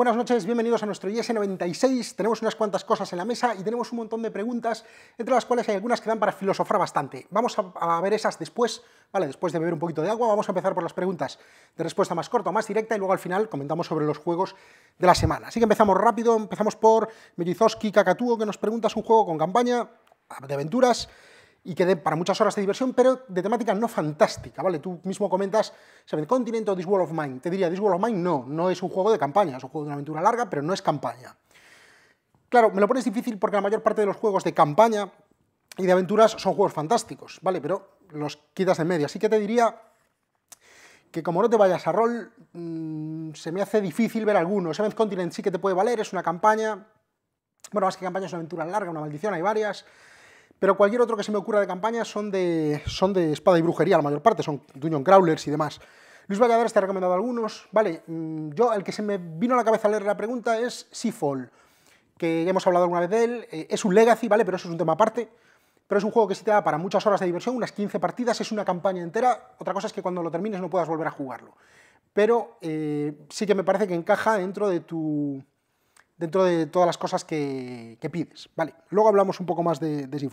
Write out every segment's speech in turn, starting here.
Buenas noches, bienvenidos a nuestro e IS96. Tenemos unas cuantas cosas en la mesa y tenemos un montón de preguntas, entre las cuales hay algunas que dan para filosofar bastante. Vamos a, ver esas después, ¿vale? Después de beber un poquito de agua, vamos a empezar por las preguntas de respuesta más corta o más directa y luego al final comentamos sobre los juegos de la semana. Así que empezamos rápido, empezamos por Melizowski Kakatuo, que nos pregunta, ¿es un juego con campaña de aventuras? y que dé para muchas horas de diversión, pero de temática no fantástica, ¿vale? Tú mismo comentas Seven Continent o This World of Mine. Te diría, This World of Mine no, no es un juego de campaña, es un juego de una aventura larga, pero no es campaña. Claro, me lo pones difícil porque la mayor parte de los juegos de campaña y de aventuras son juegos fantásticos, ¿vale? Pero los quitas de media Así que te diría que como no te vayas a rol, mm, se me hace difícil ver alguno. Seventh Continent sí que te puede valer, es una campaña. Bueno, más que campaña es una aventura larga, una maldición, hay varias. Pero cualquier otro que se me ocurra de campaña son de, son de espada y brujería, la mayor parte, son Dungeon Crawlers y demás. Luis Valladares te ha recomendado algunos. Vale, mm, yo el que se me vino a la cabeza a leer la pregunta es Seafall, que hemos hablado alguna vez de él. Eh, es un legacy, ¿vale? Pero eso es un tema aparte. Pero es un juego que sí te da para muchas horas de diversión, unas 15 partidas, es una campaña entera. Otra cosa es que cuando lo termines no puedas volver a jugarlo. Pero eh, sí que me parece que encaja dentro de tu, dentro de todas las cosas que, pides. Vale, luego hablamos un poco más de, de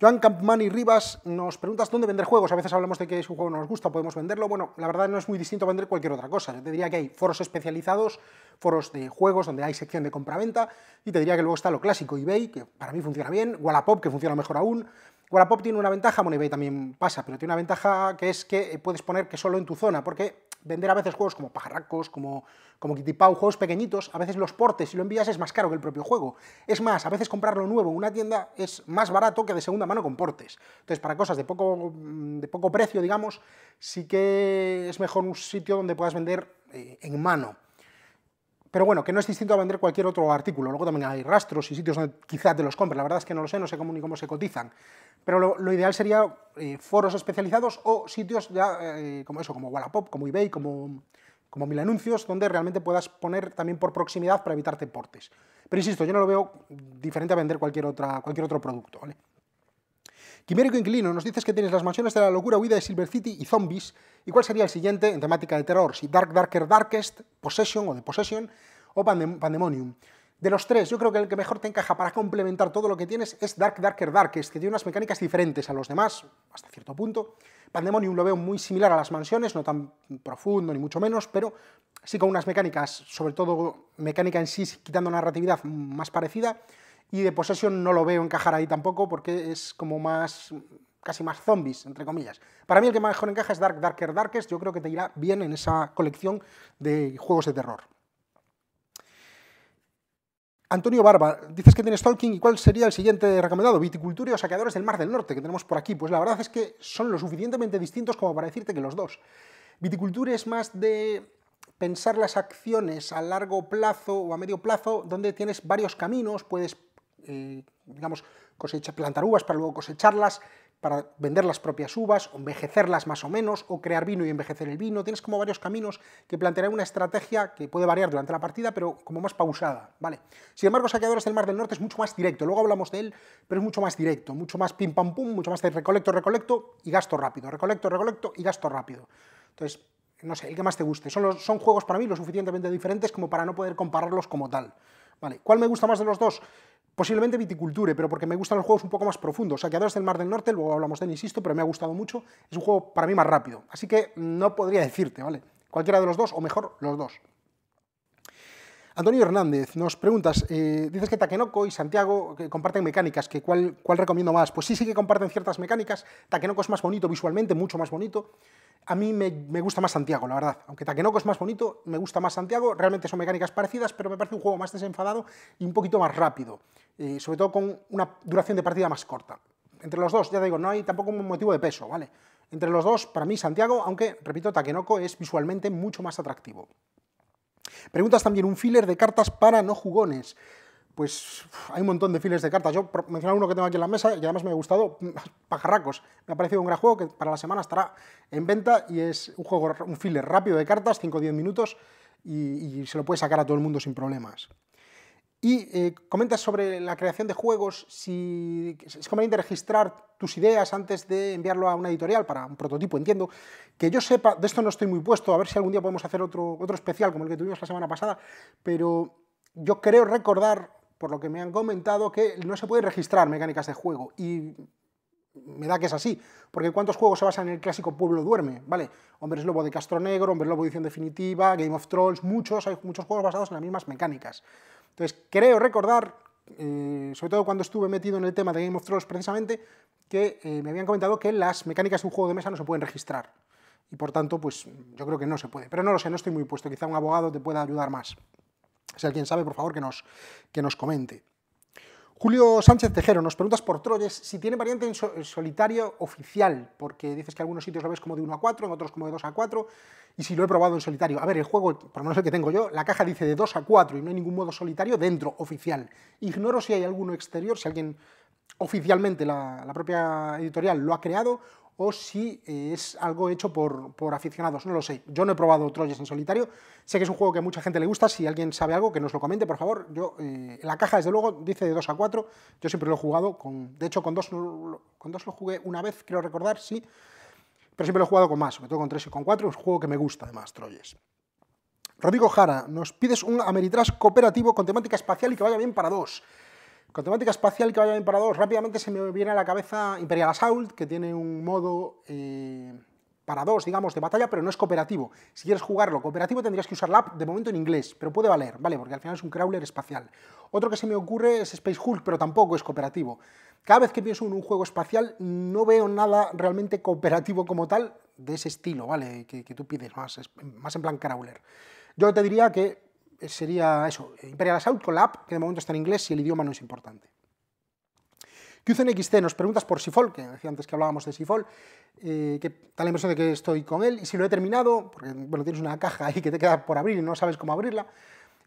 Joan Campman y Rivas nos preguntas dónde vender juegos. A veces hablamos de que es un juego nos gusta, podemos venderlo. Bueno, la verdad no es muy distinto a vender cualquier otra cosa. te diría que hay foros especializados, foros de juegos donde hay sección de compra-venta, y te diría que luego está lo clásico eBay, que para mí funciona bien, Wallapop, que funciona mejor aún. Wallapop tiene una ventaja, bueno, eBay también pasa, pero tiene una ventaja que es que puedes poner que solo en tu zona, porque vender a veces juegos como pajarracos, como, como Kitty Pau, juegos pequeñitos, a veces los portes, si lo envías es más caro que el propio juego. Es más, a veces comprarlo nuevo en una tienda es más barato que de segunda mano con portes. Entonces, para cosas de poco, mm, de poco precio, digamos, sí que es mejor un sitio donde puedas vender eh, en mano pero bueno, que no es distinto a vender cualquier otro artículo. Luego también hay rastros y sitios donde quizás te los compres, La verdad es que no lo sé, no sé cómo ni cómo se cotizan. Pero lo, ideal sería eh, foros especializados o sitios ya eh, como eso, como Wallapop, como eBay, como, como Mil Anuncios, donde realmente puedas poner también por proximidad para evitarte portes. Pero insisto, yo no lo veo diferente a vender cualquier, otra, cualquier otro producto. ¿vale? Quimérico Inquilino, nos dices que tienes las mansiones de la locura, huida de Silver City y zombies. ¿Y cuál sería el siguiente en temática de terror? Si Dark, Darker, Darkest, Possession o The Possession o Pandemonium. De los tres, yo creo que el que mejor te encaja para complementar todo lo que tienes es Dark Darker Darkest, que tiene unas mecánicas diferentes a los demás, hasta cierto punto. Pandemonium lo veo muy similar a las mansiones, no tan profundo ni mucho menos, pero sí con unas mecánicas, sobre todo mecánica en sí, quitando narratividad más parecida y de Possession no lo veo encajar ahí tampoco porque es como más casi más zombies, entre comillas. Para mí el que mejor encaja es Dark Darker Darkest, yo creo que te irá bien en esa colección de juegos de terror. Antonio Barba, dices que tienes Tolkien y cuál sería el siguiente recomendado, Viticultura o Saqueadores del Mar del Norte, que tenemos por aquí. Pues la verdad es que son lo suficientemente distintos como para decirte que los dos. Viticultura es más de pensar las acciones a largo plazo o a medio plazo, donde tienes varios caminos, puedes eh, digamos, plantar uvas para luego cosecharlas, para vender las propias uvas, o envejecerlas más o menos, o crear vino y envejecer el vino. Tienes como varios caminos que plantearán una estrategia que puede variar durante la partida, pero como más pausada, ¿vale? Sin embargo, Saqueadores del Mar del Norte es mucho más directo, luego hablamos de él, pero es mucho más directo, mucho más pim pam pum, mucho más de recolecto, recolecto y gasto rápido, recolecto, recolecto y gasto rápido. Entonces, no sé, el que más te guste. Son, son juegos para mí lo suficientemente diferentes como para no poder compararlos como tal. Vale, ¿cuál me gusta más de los dos? Posiblemente Viticulture, pero porque me gustan los juegos un poco más profundos. Saqueadores del Mar del Norte, luego hablamos de él, insisto, pero me ha gustado mucho. Es un juego para mí más rápido. Así que no podría decirte, ¿vale? Cualquiera de los dos, o mejor, los dos. Antonio Hernández, nos preguntas, eh, dices que Takenoko y Santiago comparten mecánicas, que cuál, cuál recomiendo más. Pues sí, sí que comparten ciertas mecánicas. Takenoko es más bonito visualmente, mucho más bonito a mí me, gusta más Santiago, la verdad. Aunque Takenoko es más bonito, me gusta más Santiago. Realmente son mecánicas parecidas, pero me parece un juego más desenfadado y un poquito más rápido. Eh, sobre todo con una duración de partida más corta. Entre los dos, ya te digo, no hay tampoco un motivo de peso, ¿vale? Entre los dos, para mí Santiago, aunque, repito, Takenoko es visualmente mucho más atractivo. Preguntas también un filler de cartas para no jugones pues hay un montón de files de cartas. Yo mencioné uno que tengo aquí en la mesa y además me ha gustado, Pajarracos. Me ha parecido un gran juego que para la semana estará en venta y es un juego, un filler rápido de cartas, 5 o 10 minutos, y, se lo puede sacar a todo el mundo sin problemas. Y eh, comentas sobre la creación de juegos, si es conveniente registrar tus ideas antes de enviarlo a una editorial para un prototipo, entiendo. Que yo sepa, de esto no estoy muy puesto, a ver si algún día podemos hacer otro, otro especial como el que tuvimos la semana pasada, pero yo creo recordar por lo que me han comentado, que no se pueden registrar mecánicas de juego. Y me da que es así, porque ¿cuántos juegos se basan en el clásico Pueblo Duerme? ¿Vale? Hombres Lobo de Castro Negro, Hombres Lobo Edición Definitiva, Game of Trolls, muchos, hay muchos juegos basados en las mismas mecánicas. Entonces, creo recordar, eh, sobre todo cuando estuve metido en el tema de Game of Thrones precisamente, que eh, me habían comentado que las mecánicas de un juego de mesa no se pueden registrar. Y por tanto, pues yo creo que no se puede. Pero no lo sé, no estoy muy puesto. Quizá un abogado te pueda ayudar más. Si alguien sabe, por favor, que nos, que nos comente. Julio Sánchez Tejero, nos preguntas por Troyes si tiene variante en solitario oficial, porque dices que en algunos sitios lo ves como de 1 a 4, en otros como de 2 a 4, y si lo he probado en solitario. A ver, el juego, por lo menos el que tengo yo, la caja dice de 2 a 4 y no hay ningún modo solitario dentro, oficial. Ignoro si hay alguno exterior, si alguien oficialmente la, propia editorial lo ha creado o si eh, es algo hecho por, por, aficionados, no lo sé. Yo no he probado Troyes en solitario, sé que es un juego que a mucha gente le gusta, si alguien sabe algo que nos lo comente, por favor. Yo, eh, la caja, desde luego, dice de 2 a 4, yo siempre lo he jugado, con, de hecho con dos, con dos lo jugué una vez, creo recordar, sí, pero siempre lo he jugado con más, sobre todo con 3 y con 4, es un juego que me gusta además, Troyes. Rodrigo Jara, nos pides un Ameritrash cooperativo con temática espacial y que vaya bien para dos. Con temática espacial que vaya bien para dos, rápidamente se me viene a la cabeza Imperial Assault, que tiene un modo eh, para dos, digamos, de batalla, pero no es cooperativo. Si quieres jugarlo cooperativo tendrías que usar la app de momento en inglés, pero puede valer, ¿vale? Porque al final es un crawler espacial. Otro que se me ocurre es Space Hulk, pero tampoco es cooperativo. Cada vez que pienso en un juego espacial no veo nada realmente cooperativo como tal de ese estilo, ¿vale? Que, tú pides más, más en plan crawler. Yo te diría que sería eso, Imperial Assault con la app, que de momento está en inglés y el idioma no es importante. QCNXT nos preguntas por Sifol, que decía antes que hablábamos de Sifol, eh, que da la impresión de que estoy con él, y si lo he terminado, porque bueno, tienes una caja ahí que te queda por abrir y no sabes cómo abrirla.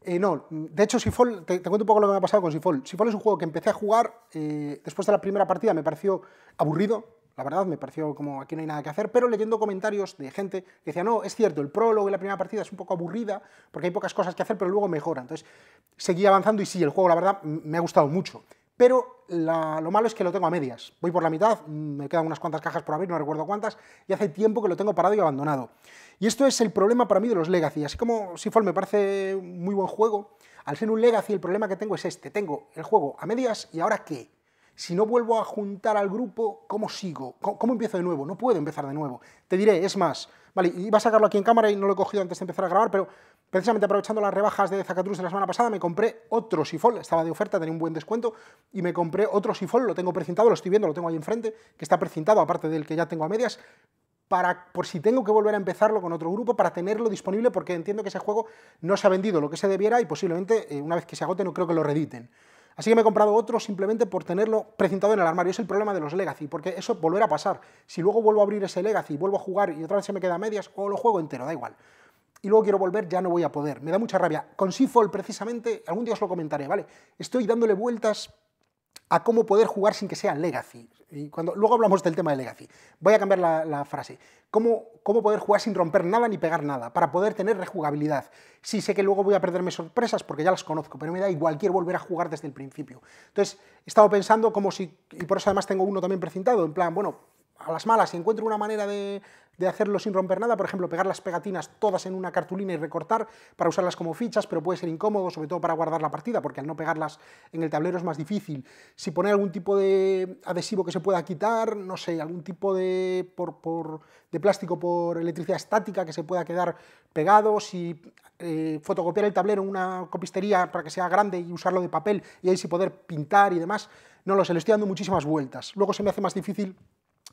Eh, no, de hecho Sifol, te, cuento un poco lo que me ha pasado con Sifol. Sifol es un juego que empecé a jugar, eh, después de la primera partida me pareció aburrido, la verdad me pareció como aquí no hay nada que hacer, pero leyendo comentarios de gente que decía, no, es cierto, el prólogo y la primera partida es un poco aburrida porque hay pocas cosas que hacer, pero luego mejora. Entonces seguí avanzando y sí, el juego la verdad me ha gustado mucho. Pero lo malo es que lo tengo a medias. Voy por la mitad, mm, me quedan unas cuantas cajas por abrir, no recuerdo cuántas, y hace tiempo que lo tengo parado y abandonado. Y esto es el problema para mí de los Legacy. Así como Seafall me parece muy buen juego, al ser un Legacy el problema que tengo es este. Tengo el juego a medias y ahora qué si no vuelvo a juntar al grupo, ¿cómo sigo? ¿Cómo, empiezo de nuevo? No puedo empezar de nuevo. Te diré, es más, vale, iba a sacarlo aquí en cámara y no lo he cogido antes de empezar a grabar, pero precisamente aprovechando las rebajas de Zacatrus de la semana pasada, me compré otro sifol, estaba de oferta, tenía un buen descuento, y me compré otro sifol, lo tengo precintado, lo estoy viendo, lo tengo ahí enfrente, que está precintado, aparte del que ya tengo a medias, para, por si tengo que volver a empezarlo con otro grupo, para tenerlo disponible, porque entiendo que ese juego no se ha vendido lo que se debiera y posiblemente eh, una vez que se agote no creo que lo rediten. Así que me he comprado otro simplemente por tenerlo precintado en el armario. Es el problema de los Legacy, porque eso volverá a pasar. Si luego vuelvo a abrir ese Legacy, vuelvo a jugar y otra vez se me queda a medias, o lo juego entero, da igual. Y luego quiero volver, ya no voy a poder. Me da mucha rabia. Con Seafall, precisamente, algún día os lo comentaré, ¿vale? Estoy dándole vueltas a cómo poder jugar sin que sea legacy. Y cuando, luego hablamos del tema de legacy. Voy a cambiar la, frase. Cómo, ¿Cómo, poder jugar sin romper nada ni pegar nada, para poder tener rejugabilidad. Sí sé que luego voy a perderme sorpresas porque ya las conozco, pero me da igual, quiero volver a jugar desde el principio. Entonces, he estado pensando como si, y por eso además tengo uno también precintado, en plan, bueno, a las malas, si encuentro una manera de, hacerlo sin romper nada, por ejemplo, pegar las pegatinas todas en una cartulina y recortar para usarlas como fichas, pero puede ser incómodo, sobre todo para guardar la partida, porque al no pegarlas en el tablero es más difícil. Si poner algún tipo de adhesivo que se pueda quitar, no sé, algún tipo de, por, por, de plástico por electricidad estática que se pueda quedar pegado, si eh, fotocopiar el tablero en una copistería para que sea grande y usarlo de papel y ahí sí poder pintar y demás, no lo sé, le estoy dando muchísimas vueltas. Luego se me hace más difícil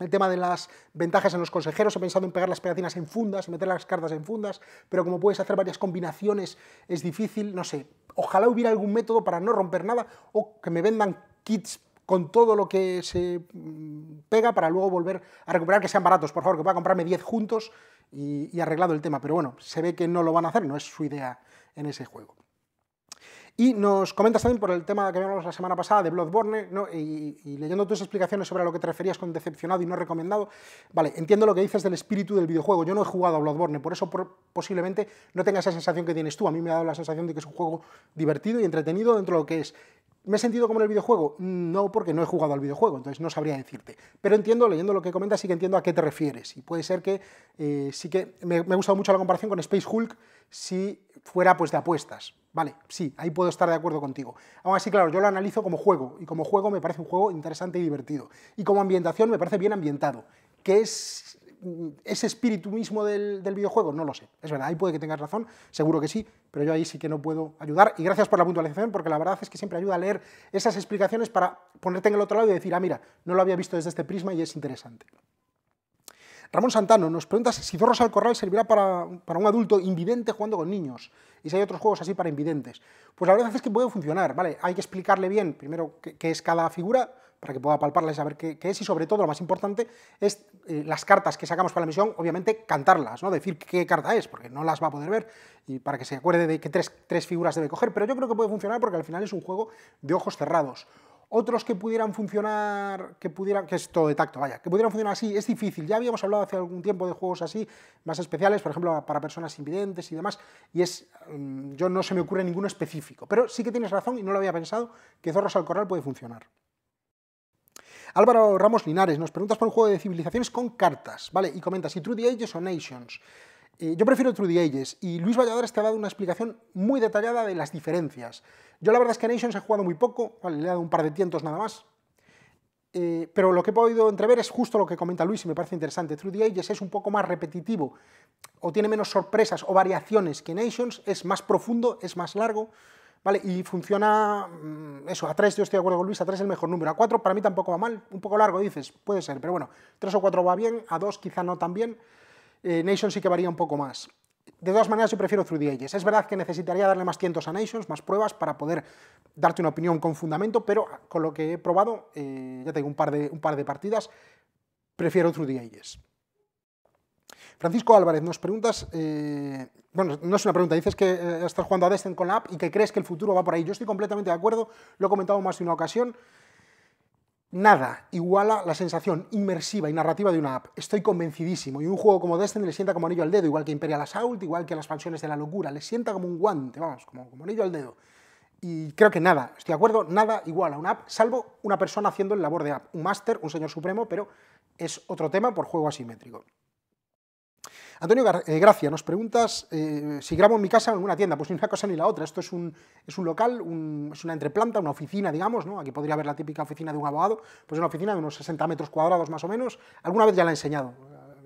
el tema de las ventajas en los consejeros, he pensado en pegar las pegatinas en fundas, meter las cartas en fundas, pero como puedes hacer varias combinaciones es difícil, no sé. Ojalá hubiera algún método para no romper nada o que me vendan kits con todo lo que se mm, pega para luego volver a recuperar que sean baratos, por favor, que pueda comprarme 10 juntos y, y arreglado el tema. Pero bueno, se ve que no lo van a hacer, no es su idea en ese juego. Y nos comentas también por el tema que hablamos la semana pasada de Bloodborne, y, leyendo tus explicaciones sobre a lo que te referías con decepcionado y no recomendado, vale, entiendo lo que dices del espíritu del videojuego. Yo no he jugado a Bloodborne, por eso posiblemente no tenga esa sensación que tienes tú. A mí me ha dado la sensación de que es un juego divertido y entretenido dentro de lo que es. ¿Me he sentido como en el videojuego? No, porque no he jugado al videojuego, entonces no sabría decirte. Pero entiendo, leyendo lo que comentas, sí que entiendo a qué te refieres. Y puede ser que eh, sí que me, me ha gustado mucho la comparación con Space Hulk si fuera pues de apuestas Vale, sí, ahí puedo estar de acuerdo contigo. Aún así, claro, yo lo analizo como juego, y como juego me parece un juego interesante y divertido. Y como ambientación me parece bien ambientado, ¿qué es mm, ese espíritu mismo del, del, videojuego, no lo sé. Es verdad, ahí puede que tengas razón, seguro que sí, pero yo ahí sí que no puedo ayudar. Y gracias por la puntualización, porque la verdad es que siempre ayuda a leer esas explicaciones para ponerte en el otro lado y decir, ah, mira, no lo había visto desde este prisma y es interesante. Ramón Santano nos pregunta si Zorros al Corral servirá para, un adulto invidente jugando con niños y si hay otros juegos así para invidentes. Pues la verdad es que puede funcionar, ¿vale? Hay que explicarle bien primero qué, es cada figura para que pueda palparla y saber qué, es y sobre todo lo más importante es eh, las cartas que sacamos para la misión, obviamente cantarlas, ¿no? Decir qué carta es, porque no las va a poder ver y para que se acuerde de qué tres, tres figuras debe coger, pero yo creo que puede funcionar porque al final es un juego de ojos cerrados. Otros que pudieran funcionar, que pudieran, que es todo de tacto, vaya, que pudieran funcionar así, es difícil. Ya habíamos hablado hace algún tiempo de juegos así, más especiales, por ejemplo, para personas invidentes y demás, y es, mm, yo no se me ocurre ninguno específico, pero sí que tienes razón y no lo había pensado, que Zorros al Corral puede funcionar. Álvaro Ramos Linares nos preguntas por un juego de civilizaciones con cartas, ¿vale? Y comenta, si True the Ages o Nations. Eh, yo prefiero True the Ages y Luis Valladares te ha dado una explicación muy detallada de las diferencias. Yo la verdad es que Nations he jugado muy poco, vale, le he dado un par de tientos nada más, eh, pero lo que he podido entrever es justo lo que comenta Luis y me parece interesante. True the Ages es un poco más repetitivo o tiene menos sorpresas o variaciones que Nations, es más profundo, es más largo, ¿vale? Y funciona, mm, eso, a 3 yo estoy de acuerdo con Luis, a 3 es el mejor número, a 4 para mí tampoco va mal, un poco largo dices, puede ser, pero bueno, 3 o 4 va bien, a 2 quizá no tan bien, Nation eh, Nations sí que varía un poco más. De todas maneras, yo prefiero Through the Ages. Es verdad que necesitaría darle más tientos a Nations, más pruebas, para poder darte una opinión con fundamento, pero con lo que he probado, eh, ya tengo un par, de, un par de partidas, prefiero Through the Ages. Francisco Álvarez, nos preguntas, eh, bueno, no es una pregunta, dices que estás jugando a Destiny con la app y que crees que el futuro va por ahí. Yo estoy completamente de acuerdo, lo he comentado más de una ocasión. Nada iguala la sensación inmersiva y narrativa de una app. Estoy convencidísimo. Y un juego como Destiny le sienta como anillo al dedo, igual que Imperial Assault, igual que las expansiones de la locura. Le sienta como un guante, vamos, como, anillo al dedo. Y creo que nada, estoy de acuerdo, nada igual a una app, salvo una persona haciendo el labor de app. Un máster, un señor supremo, pero es otro tema por juego asimétrico. Antonio eh, Gracia, nos preguntas eh, si grabo en mi casa o en una tienda. Pues ni una cosa ni la otra. Esto es un, es un local, es una entreplanta, una oficina, digamos, ¿no? Aquí podría haber la típica oficina de un abogado, pues una oficina de unos 60 metros cuadrados más o menos. Alguna vez ya la he enseñado.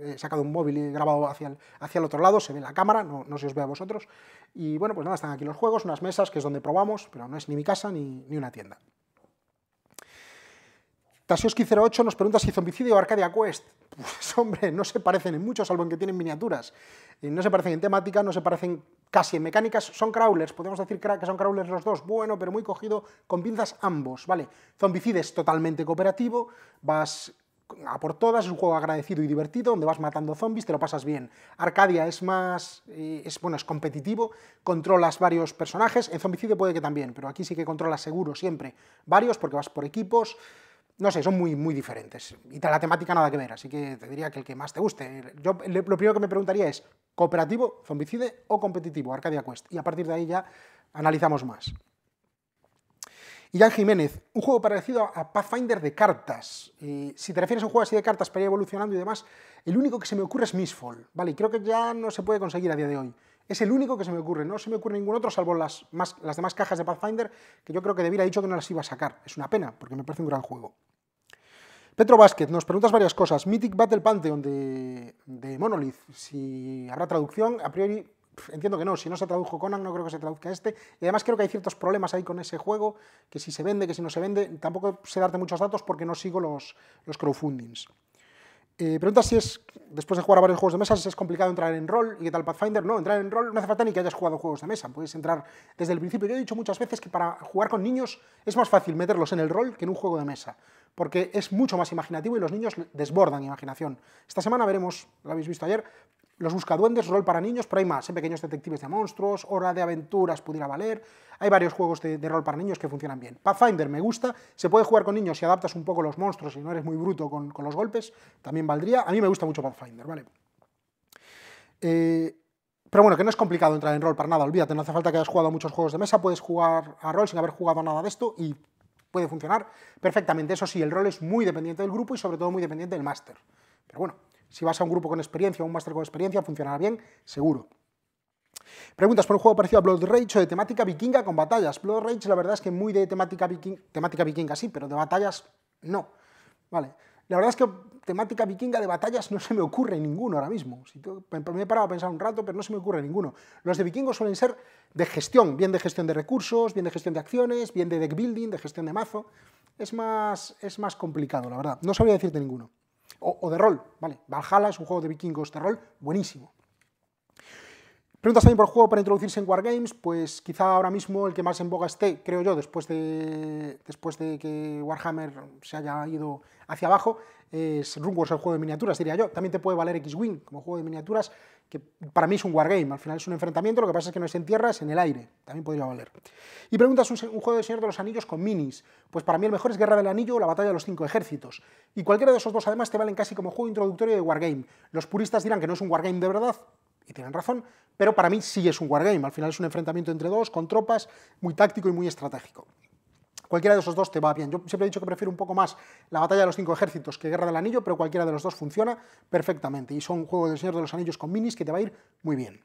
Eh, he sacado un móvil y grabado hacia el, hacia el otro lado, se ve la cámara, no, no se os ve a vosotros. Y bueno, pues nada, están aquí los juegos, unas mesas, que es donde probamos, pero no es ni mi casa ni, ni una tienda. Tasios 08 nos pregunta si Zombicide o Arcadia Quest. Pues hombre, no se parecen en mucho, salvo en que tienen miniaturas. no se parecen en temática, no se parecen casi en mecánicas, son crawlers, podemos decir que son crawlers los dos, bueno, pero muy cogido con pinzas ambos, ¿vale? Zombicide es totalmente cooperativo, vas a por todas, es un juego agradecido y divertido, donde vas matando zombies, te lo pasas bien. Arcadia es más, eh, es, bueno, es competitivo, controlas varios personajes, en Zombicide puede que también, pero aquí sí que controlas seguro siempre varios, porque vas por equipos, no sé, son muy, muy diferentes. Y la temática nada que ver, así que te diría que el que más te guste. Yo lo primero que me preguntaría es, ¿cooperativo, zombicide o competitivo, Arcadia Quest? Y a partir de ahí ya analizamos más. Y Jan Jiménez, un juego parecido a Pathfinder de cartas. si te refieres a un juego así de cartas para ir evolucionando y demás, el único que se me ocurre es Misfall, ¿vale? Y creo que ya no se puede conseguir a día de hoy. Es el único que se me ocurre, no se me ocurre ningún otro, salvo las, las demás cajas de Pathfinder, que yo creo que debiera dicho que no las iba a sacar. Es una pena, porque me parece un gran juego. Petro Vázquez, nos preguntas varias cosas. Mythic Battle Pantheon de, de Monolith, si habrá traducción, a priori entiendo que no, si no se tradujo Conan no creo que se traduzca este, y además creo que hay ciertos problemas ahí con ese juego, que si se vende, que si no se vende, tampoco sé darte muchos datos porque no sigo los, los crowdfundings. Eh, pregunta si es, después de jugar a varios juegos de mesa, si es complicado entrar en rol y qué tal Pathfinder. No, entrar en rol no hace falta ni que hayas jugado juegos de mesa. Puedes entrar desde el principio. Yo he dicho muchas veces que para jugar con niños es más fácil meterlos en el rol que en un juego de mesa, porque es mucho más imaginativo y los niños desbordan imaginación. Esta semana veremos, lo habéis visto ayer, los Buscaduendes, rol para niños, pero hay más, ¿eh? Pequeños Detectives de Monstruos, Hora de Aventuras pudiera valer, hay varios juegos de, rol para niños que funcionan bien. Pathfinder me gusta, se puede jugar con niños si adaptas un poco los monstruos y no eres muy bruto con, los golpes, también valdría. A mí me gusta mucho Pathfinder, ¿vale? Eh, pero bueno, que no es complicado entrar en rol para nada, olvídate, no hace falta que hayas jugado muchos juegos de mesa, puedes jugar a rol sin haber jugado nada de esto y puede funcionar perfectamente. Eso sí, el rol es muy dependiente del grupo y sobre todo muy dependiente del máster. Pero bueno, si vas a un grupo con experiencia, o un máster con experiencia, funcionará bien, seguro. Preguntas por un juego parecido a Blood Rage o de temática vikinga con batallas. Blood Rage la verdad es que muy de temática, vikinga sí, pero de batallas no. Vale. La verdad es que temática vikinga de batallas no se me ocurre ninguno ahora mismo. me he parado a pensar un rato, pero no se me ocurre ninguno. Los de vikingos suelen ser de gestión, bien de gestión de recursos, bien de gestión de acciones, bien de deck building, de gestión de mazo. Es más, es más complicado, la verdad. No sabría decirte ninguno o, de rol, ¿vale? Valhalla es un juego de vikingos de rol buenísimo. Preguntas también por juego para introducirse en Wargames, pues quizá ahora mismo el que más en boga esté, creo yo, después de, después de que Warhammer se haya ido hacia abajo, es Runewars, Wars, el juego de miniaturas, diría yo. También te puede valer X-Wing como juego de miniaturas, que para mí es un wargame, al final es un enfrentamiento, lo que pasa es que no es en tierra, es en el aire, también podría valer. Y preguntas un, juego de Señor de los Anillos con minis, pues para mí el mejor es Guerra del Anillo o la Batalla de los Cinco Ejércitos, y cualquiera de esos dos además te valen casi como juego introductorio de wargame. Los puristas dirán que no es un wargame de verdad, y tienen razón, pero para mí sí es un wargame, al final es un enfrentamiento entre dos, con tropas, muy táctico y muy estratégico. Cualquiera de esos dos te va bien. Yo siempre he dicho que prefiero un poco más la batalla de los cinco ejércitos que Guerra del Anillo, pero cualquiera de los dos funciona perfectamente. Y son juegos del Señor de los Anillos con minis que te va a ir muy bien.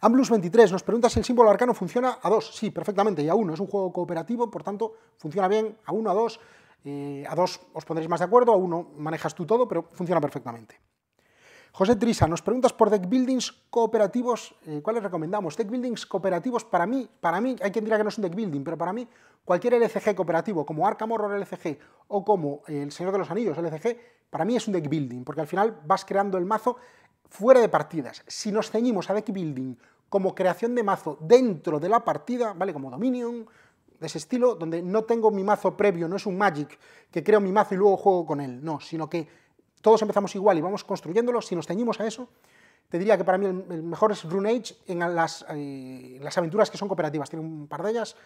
Amblus23 nos pregunta si el símbolo arcano funciona a dos, Sí, perfectamente, y a uno, Es un juego cooperativo, por tanto, funciona bien a uno, a dos, eh, a dos os pondréis más de acuerdo, a uno manejas tú todo, pero funciona perfectamente. José Trisa, nos preguntas por deck buildings cooperativos, eh, ¿cuáles recomendamos? Deck buildings cooperativos para mí, para mí, hay quien dirá que no es un deck building, pero para mí cualquier LCG cooperativo, como Arkham Horror LCG o como eh, El Señor de los Anillos LCG, para mí es un deck building, porque al final vas creando el mazo fuera de partidas. Si nos ceñimos a deck building como creación de mazo dentro de la partida, ¿vale? Como Dominion, de ese estilo, donde no tengo mi mazo previo, no es un Magic que creo mi mazo y luego juego con él, no, sino que todos empezamos igual y vamos construyéndolo, si nos teñimos a eso, te diría que para mí el, mejor es Age en eh, las, aventuras que son cooperativas. Tiene un par de ellas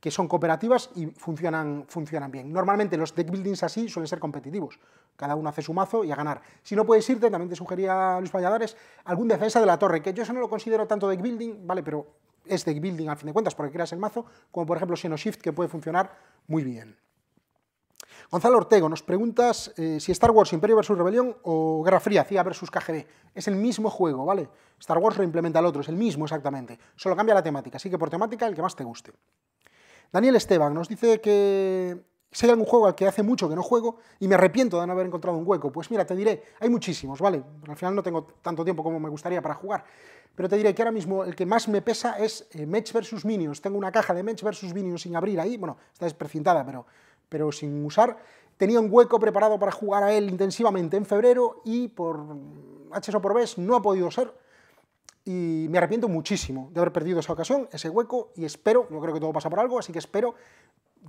que son cooperativas y funcionan, funcionan bien. Normalmente los deck buildings así suelen ser competitivos. Cada uno hace su mazo y a ganar. Si no puedes irte, también te sugería Luis Valladares, algún defensa de la torre, que yo eso no lo considero tanto deck building, ¿vale? Pero es deck building al fin de cuentas porque creas el mazo, como por ejemplo Xenoshift Shift, que puede funcionar muy bien. Gonzalo Ortego, nos preguntas eh, si Star Wars Imperio versus Rebelión o Guerra Fría, CIA vs. KGB. Es el mismo juego, ¿vale? Star Wars reimplementa al otro, es el mismo exactamente. Solo cambia la temática, así que por temática el que más te guste. Daniel Esteban nos dice que si hay algún juego al que hace mucho que no juego y me arrepiento de no haber encontrado un hueco, pues mira, te diré, hay muchísimos, ¿vale? Al final no tengo tanto tiempo como me gustaría para jugar, pero te diré que ahora mismo el que más me pesa es eh, Match vs. Minions. Tengo una caja de Match vs. Minions sin abrir ahí, bueno, está desprecintada, pero pero sin usar. Tenía un hueco preparado para jugar a él intensivamente en febrero y por H o por B no ha podido ser. Y me arrepiento muchísimo de haber perdido esa ocasión, ese hueco, y espero, no creo que todo pasa por algo, así que espero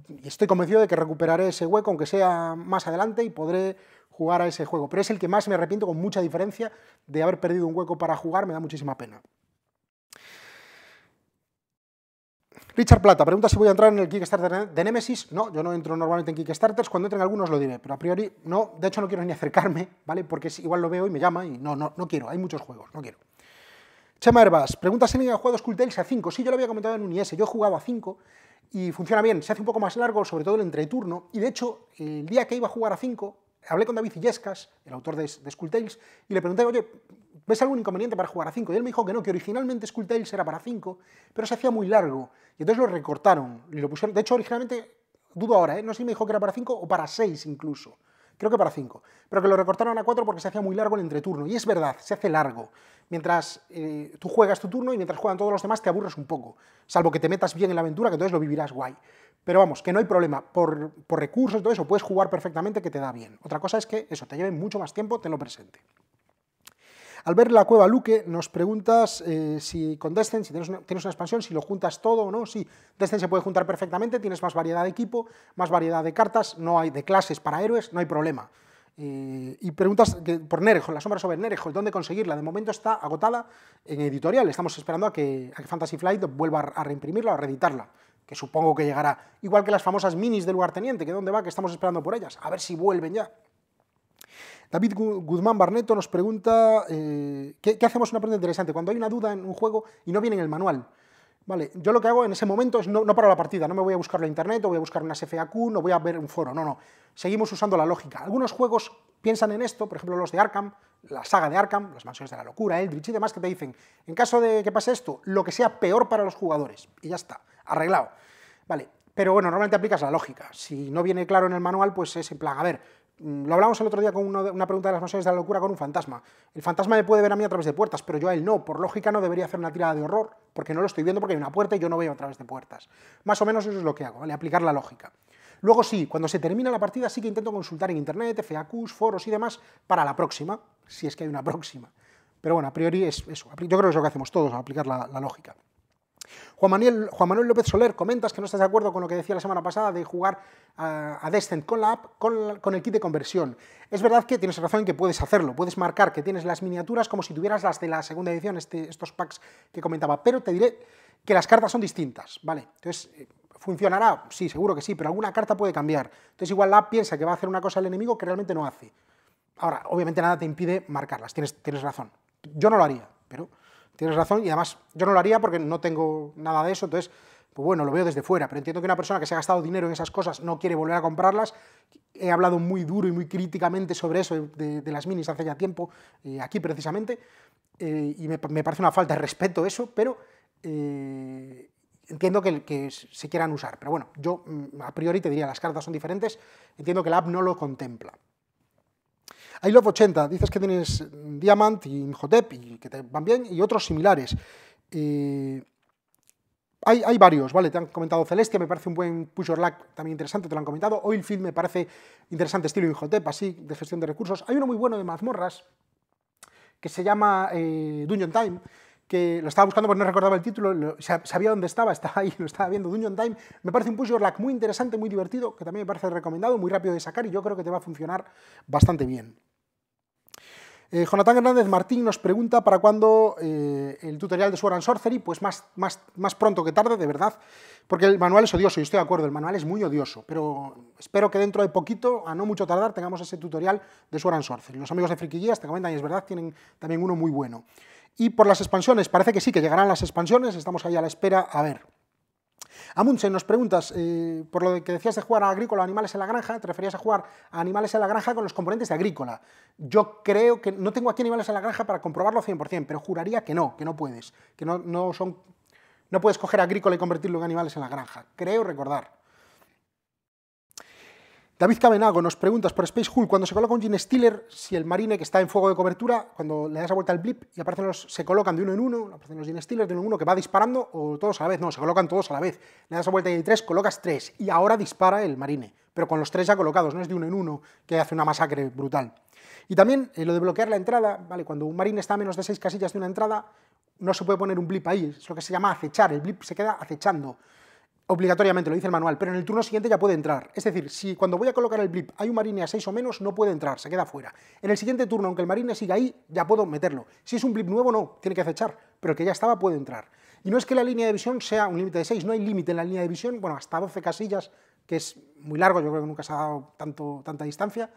y estoy convencido de que recuperaré ese hueco, aunque sea más adelante, y podré jugar a ese juego. Pero es el que más me arrepiento con mucha diferencia de haber perdido un hueco para jugar, me da muchísima pena. Richard Plata pregunta si voy a entrar en el Kickstarter de Nemesis. No, yo no entro normalmente en Kickstarters. Cuando entren algunos lo diré, pero a priori no. De hecho, no quiero ni acercarme, ¿vale? Porque igual lo veo y me llama y no, no, no quiero. Hay muchos juegos, no quiero. Chema Herbas, pregunta si me ha jugado Skull Tales a 5. Sí, yo lo había comentado en un IS. Yo he jugado a 5 y funciona bien. Se hace un poco más largo, sobre todo el entreturno. Y de hecho, el día que iba a jugar a 5, hablé con David Illescas, el autor de, de y le pregunté, oye, ¿Ves algún inconveniente para jugar a 5? Y él me dijo que no, que originalmente Skull Tales era para 5, pero se hacía muy largo. Y entonces lo recortaron y lo pusieron. De hecho, originalmente, dudo ahora, ¿eh? no sé si me dijo que era para 5 o para 6 incluso. Creo que para 5. Pero que lo recortaron a 4 porque se hacía muy largo el entreturno. Y es verdad, se hace largo. Mientras eh, tú juegas tu turno y mientras juegan todos los demás te aburres un poco. Salvo que te metas bien en la aventura, que entonces lo vivirás guay. Pero vamos, que no hay problema. Por, por recursos, todo eso, puedes jugar perfectamente que te da bien. Otra cosa es que eso te lleve mucho más tiempo, tenlo presente. Al ver La Cueva Luque nos preguntas eh, si con si tienes una, expansión, si lo juntas todo o no. Sí, Descent se puede juntar perfectamente, tienes más variedad de equipo, más variedad de cartas, no hay de clases para héroes, no hay problema. Eh, y preguntas que, por Nerejo, la sombra sobre Nerejo, ¿dónde conseguirla? De momento está agotada en editorial, estamos esperando a que, Fantasy Flight vuelva a reimprimirla o reeditarla, que supongo que llegará. Igual que las famosas minis del lugarteniente, que dónde va, que estamos esperando por ellas, a ver si vuelven ya. David Guzmán Barneto nos pregunta, eh, ¿qué, hacemos? Una pregunta interesante. Cuando hay una duda en un juego y no viene en el manual. Vale, yo lo que hago en ese momento es no, no paro la partida, no me voy a buscar la internet, no voy a buscar una FAQ, no voy a ver un foro, no, no. Seguimos usando la lógica. Algunos juegos piensan en esto, por ejemplo los de Arkham, la saga de Arkham, las mansiones de la locura, Eldritch y demás, que te dicen, en caso de que pase esto, lo que sea peor para los jugadores, y ya está, arreglado. Vale, pero bueno, normalmente aplicas la lógica. Si no viene claro en el manual, pues es en plan, a ver, lo hablamos el otro día con una pregunta de las mansiones de la locura con un fantasma. El fantasma me puede ver a mí a través de puertas, pero yo a él no. Por lógica no debería hacer una tirada de horror, porque no lo estoy viendo porque hay una puerta y yo no veo a través de puertas. Más o menos eso es lo que hago, ¿vale? Aplicar la lógica. Luego sí, cuando se termina la partida sí que intento consultar en internet, FAQs, foros y demás para la próxima, si es que hay una próxima. Pero bueno, a priori es eso. Yo creo que es lo que hacemos todos, aplicar la lógica. Juan Manuel, López Soler, comentas que no estás de acuerdo con lo que decía la semana pasada de jugar a, Descent con la app, con, el kit de conversión. Es verdad que tienes razón en que puedes hacerlo, puedes marcar que tienes las miniaturas como si tuvieras las de la segunda edición, este, estos packs que comentaba, pero te diré que las cartas son distintas, ¿vale? Entonces, eh, ¿funcionará? Sí, seguro que sí, pero alguna carta puede cambiar. Entonces igual la app piensa que va a hacer una cosa al enemigo que realmente no hace. Ahora, obviamente nada te impide marcarlas, tienes razón. Yo no lo haría, pero tienes razón, y además yo no lo haría porque no tengo nada de eso, entonces, pues bueno, lo veo desde fuera, pero entiendo que una persona que se ha gastado dinero en esas cosas no quiere volver a comprarlas. He hablado muy duro y muy críticamente sobre eso de, las minis hace ya tiempo, eh, aquí precisamente, eh, y me, parece una falta de respeto eso, pero eh, entiendo que, que, se quieran usar. Pero bueno, yo mm, a priori te diría, las cartas son diferentes, entiendo que la app no lo contempla. Hay Love 80, dices que tienes Diamant y Inhotep, y que te van bien y otros similares. Eh, hay, varios, ¿vale? Te han comentado Celestia, me parece un buen push or lack también interesante, te lo han comentado. Oilfield me parece interesante, estilo Inhotep, así, de gestión de recursos. Hay uno muy bueno de mazmorras que se llama eh, Dungeon Time, que lo estaba buscando porque no recordaba el título, sabía dónde estaba, estaba ahí, lo estaba viendo, Dungeon Time, me parece un push your lack muy interesante, muy divertido, que también me parece recomendado, muy rápido de sacar y yo creo que te va a funcionar bastante bien. Eh, Jonathan Hernández Martín nos pregunta para cuándo eh, el tutorial de Sword and Sorcery, pues más, más, más pronto que tarde, de verdad, porque el manual es odioso, y estoy de acuerdo, el manual es muy odioso, pero espero que dentro de poquito, a no mucho tardar, tengamos ese tutorial de Sword and Sorcery. Los amigos de Friquillas te comentan, y es verdad, tienen también uno muy bueno. Y por las expansiones, parece que sí, que llegarán las expansiones, estamos ahí a la espera, a ver. Amundsen, nos preguntas, eh, por lo que decías de jugar a agrícola o animales en la granja, te referías a jugar a animales en la granja con los componentes de agrícola. Yo creo que, no tengo aquí animales en la granja para comprobarlo 100%, pero juraría que no, que no puedes, que no, no son, no puedes coger agrícola y convertirlo en animales en la granja. Creo recordar. David Cabenago nos preguntas por Space Hulk, cuando se coloca un Gene Stealer, si el marine que está en fuego de cobertura, cuando le das la vuelta al blip y aparecen los, se colocan de uno en uno, aparecen los Gene Stealers de uno en uno que va disparando o todos a la vez, no, se colocan todos a la vez. Le das la vuelta y hay tres, colocas tres y ahora dispara el marine, pero con los tres ya colocados, no es de uno en uno que hace una masacre brutal. Y también eh, lo de bloquear la entrada, ¿vale? cuando un marine está a menos de seis casillas de una entrada, no se puede poner un blip ahí, es lo que se llama acechar, el blip se queda acechando obligatoriamente, lo dice el manual, pero en el turno siguiente ya puede entrar. Es decir, si cuando voy a colocar el blip hay un marine a 6 o menos, no puede entrar, se queda fuera. En el siguiente turno, aunque el marine siga ahí, ya puedo meterlo. Si es un blip nuevo, no, tiene que acechar, pero el que ya estaba puede entrar. Y no es que la línea de visión sea un límite de 6, no hay límite en la línea de visión, bueno, hasta 12 casillas, que es muy largo, yo creo que nunca se ha dado tanto, tanta distancia,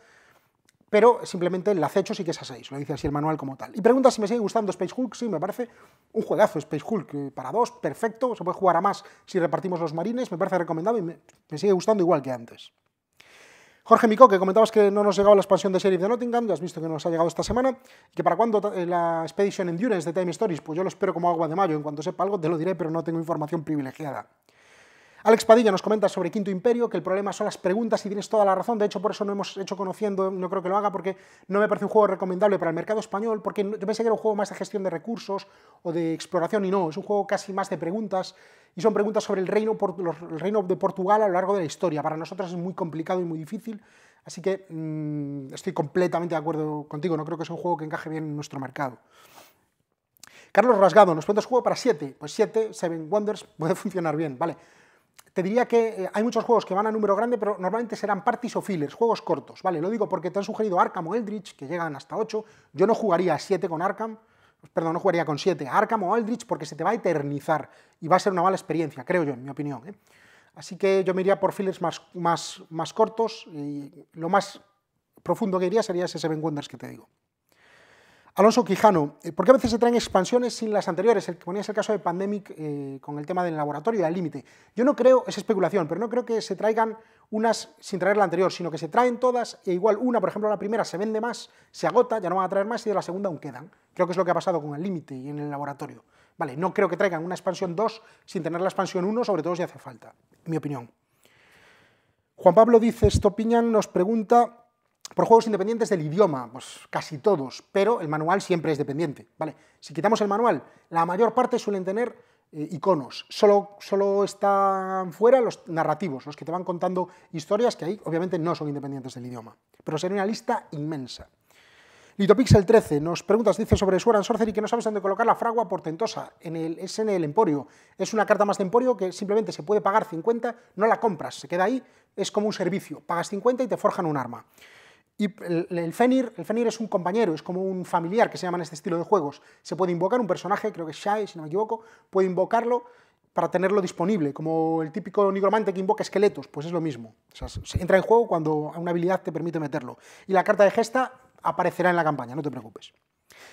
pero simplemente el acecho sí que es a 6, lo dice así el manual como tal. Y pregunta si me sigue gustando Space Hulk, sí, me parece un juegazo Space Hulk, eh, para dos, perfecto, se puede jugar a más si repartimos los marines, me parece recomendado y me, sigue gustando igual que antes. Jorge Mico, que comentabas que no nos llegaba la expansión de Sheriff de Nottingham, ya has visto que nos ha llegado esta semana, que para cuando eh, la Expedition Endurance de Time Stories, pues yo lo espero como agua de mayo, en cuanto sepa algo te lo diré, pero no tengo información privilegiada. Alex Padilla nos comenta sobre Quinto Imperio, que el problema son las preguntas y tienes toda la razón. De hecho, por eso no hemos hecho conociendo, no creo que lo haga, porque no me parece un juego recomendable para el mercado español, porque yo pensé que era un juego más de gestión de recursos o de exploración, y no, es un juego casi más de preguntas, y son preguntas sobre el reino, de Portugal a lo largo de la historia. Para nosotros es muy complicado y muy difícil, así que mm, estoy completamente de acuerdo contigo, no creo que sea un juego que encaje bien en nuestro mercado. Carlos Rasgado, nos pregunta, ¿es juego para 7? Pues 7, Seven Wonders, puede funcionar bien, ¿vale? te diría que eh, hay muchos juegos que van a número grande, pero normalmente serán parties o fillers, juegos cortos, ¿vale? Lo digo porque te han sugerido Arkham o Eldritch, que llegan hasta 8. Yo no jugaría 7 con Arkham, perdón, no jugaría con 7, Arkham o Eldritch, porque se te va a eternizar y va a ser una mala experiencia, creo yo, en mi opinión. ¿eh? Así que yo me iría por fillers más, más, más cortos y lo más profundo que iría sería ese Seven Wonders que te digo. Alonso Quijano, eh, ¿por qué a veces se traen expansiones sin las anteriores? El que ponías el caso de Pandemic eh, con el tema del laboratorio y del límite. Yo no creo, es especulación, pero no creo que se traigan unas sin traer la anterior, sino que se traen todas e igual una, por ejemplo, la primera se vende más, se agota, ya no van a traer más y de la segunda aún quedan. Creo que es lo que ha pasado con el límite y en el laboratorio. Vale, no creo que traigan una expansión 2 sin tener la expansión 1, sobre todo si hace falta, mi opinión. Juan Pablo dice, Stopiñán nos pregunta por juegos independientes del idioma, pues casi todos, pero el manual siempre es dependiente. ¿vale? Si quitamos el manual, la mayor parte suelen tener eh, iconos. Solo, solo están fuera los narrativos, los que te van contando historias que ahí obviamente no son independientes del idioma, pero sería una lista inmensa. Litopixel 13 nos preguntas, dice sobre Sword and Sorcery que no sabes dónde colocar la fragua portentosa. En el, es en el Emporio. Es una carta más de Emporio que simplemente se puede pagar 50, no la compras, se queda ahí, es como un servicio. Pagas 50 y te forjan un arma. Y el, Fenir, es un compañero, es como un familiar que se llama en este estilo de juegos. Se puede invocar un personaje, creo que es Shai, si no me equivoco, puede invocarlo para tenerlo disponible, como el típico nigromante que invoca esqueletos, pues es lo mismo. se entra en juego cuando una habilidad te permite meterlo. Y la carta de gesta aparecerá en la campaña, no te preocupes.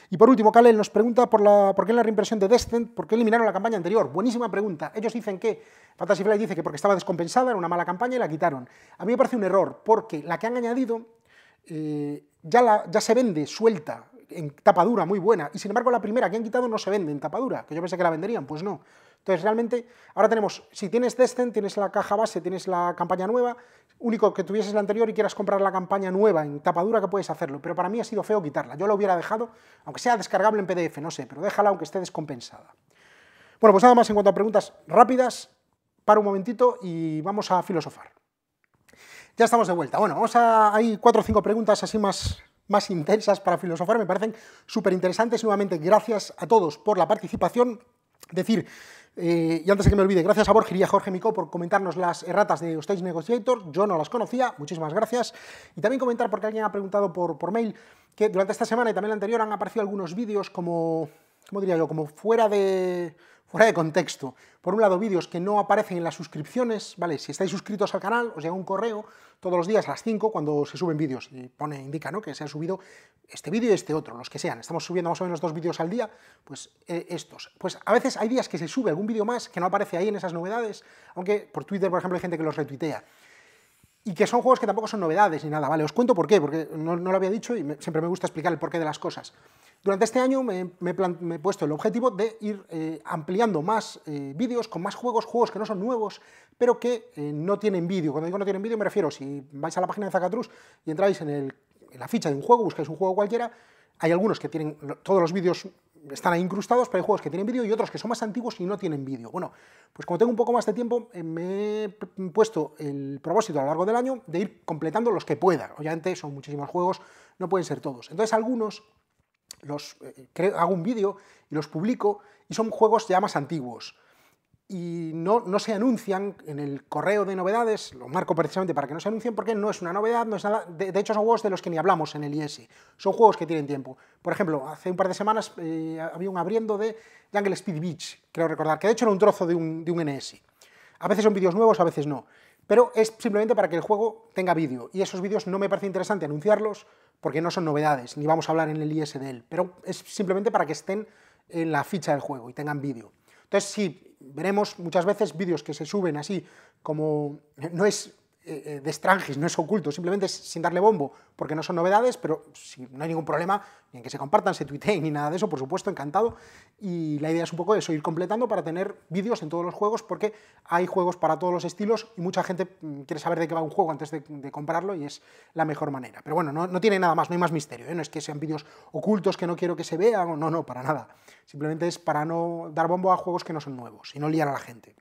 Y por último, Kalel nos pregunta por, la, por qué en la reimpresión de Descent, por qué eliminaron la campaña anterior. Buenísima pregunta. Ellos dicen que, Fantasy Flight dice que porque estaba descompensada, era una mala campaña y la quitaron. A mí me parece un error, porque la que han añadido eh, ya, ya se vende suelta, en tapadura muy buena, y sin embargo la primera que han quitado no se vende en tapadura, que yo pensé que la venderían, pues no. Entonces realmente ahora tenemos, si tienes Descent, tienes la caja base, tienes la campaña nueva, único que tuvieses la anterior y quieras comprar la campaña nueva en tapadura que puedes hacerlo, pero para mí ha sido feo quitarla, yo la hubiera dejado, aunque sea descargable en PDF, no sé, pero déjala aunque esté descompensada. Bueno, pues nada más en cuanto a preguntas rápidas, para un momentito y vamos a filosofar. Ya estamos de vuelta. Bueno, vamos a, hay cuatro o cinco preguntas así más, más intensas para filosofar, me parecen súper interesantes. Nuevamente, gracias a todos por la participación. Decir, eh, y antes que me olvide, gracias a Borgir y a Jorge Micó por comentarnos las erratas de Stage Negotiator. Yo no las conocía, muchísimas gracias. Y también comentar, porque alguien ha preguntado por, por mail, que durante esta semana y también la anterior han aparecido algunos vídeos como, ¿cómo diría yo? Como fuera de fuera de contexto. Por un lado, vídeos que no aparecen en las suscripciones, ¿vale? Si estáis suscritos al canal, os llega un correo todos los días a las 5 cuando se suben vídeos y pone, indica, ¿no? Que se ha subido este vídeo y este otro, los que sean. Estamos subiendo más o menos dos vídeos al día, pues e, estos. Pues a veces hay días que se sube algún vídeo más que no aparece ahí en esas novedades, aunque por Twitter, por ejemplo, hay gente que los retuitea y que son juegos que tampoco son novedades ni nada, ¿vale? Os cuento por qué, porque no, lo había dicho y siempre me gusta explicar el porqué de las cosas. Durante este año me, he puesto el objetivo de ir eh, ampliando más eh, vídeos con más juegos, juegos que no son nuevos, pero que eh, no tienen vídeo. Cuando digo no tienen vídeo me refiero, si vais a la página de Zacatrus y entráis en, la ficha de un juego, buscáis un juego cualquiera, hay algunos que tienen todos los vídeos están ahí incrustados, pero hay juegos que tienen vídeo y otros que son más antiguos y no tienen vídeo. Bueno, pues como tengo un poco más de tiempo, me he puesto el propósito a lo largo del año de ir completando los que pueda. Obviamente son muchísimos juegos, no pueden ser todos. Entonces algunos los, eh, hago un vídeo y los publico y son juegos ya más antiguos y no, no, se anuncian en el correo de novedades, lo marco precisamente para que no se anuncien porque no es una novedad, no es nada, de, hecho son juegos de los que ni hablamos en el IS, son juegos que tienen tiempo. Por ejemplo, hace un par de semanas eh, había un abriendo de Jungle Speed Beach, creo recordar, que de hecho era un trozo de un, de un NS. A veces son vídeos nuevos, a veces no pero es simplemente para que el juego tenga vídeo, y esos vídeos no me parece interesante anunciarlos porque no son novedades, ni vamos a hablar en el IS él, pero es simplemente para que estén en la ficha del juego y tengan vídeo. Entonces sí, veremos muchas veces vídeos que se suben así, como no es eh, eh, de estranges, no es oculto, simplemente sin darle bombo, porque no son novedades, pero si no hay ningún problema, ni en que se compartan, se tuiteen, ni nada de eso, por supuesto, encantado. Y la idea es un poco eso, ir completando para tener vídeos en todos los juegos, porque hay juegos para todos los estilos y mucha gente mm, quiere saber de qué va un juego antes de, comprarlo y es la mejor manera. Pero bueno, no, no tiene nada más, no hay más misterio, ¿eh? no es que sean vídeos ocultos que no quiero que se vean, no, no, para nada. Simplemente es para no dar bombo a juegos que no son nuevos y no liar a la gente.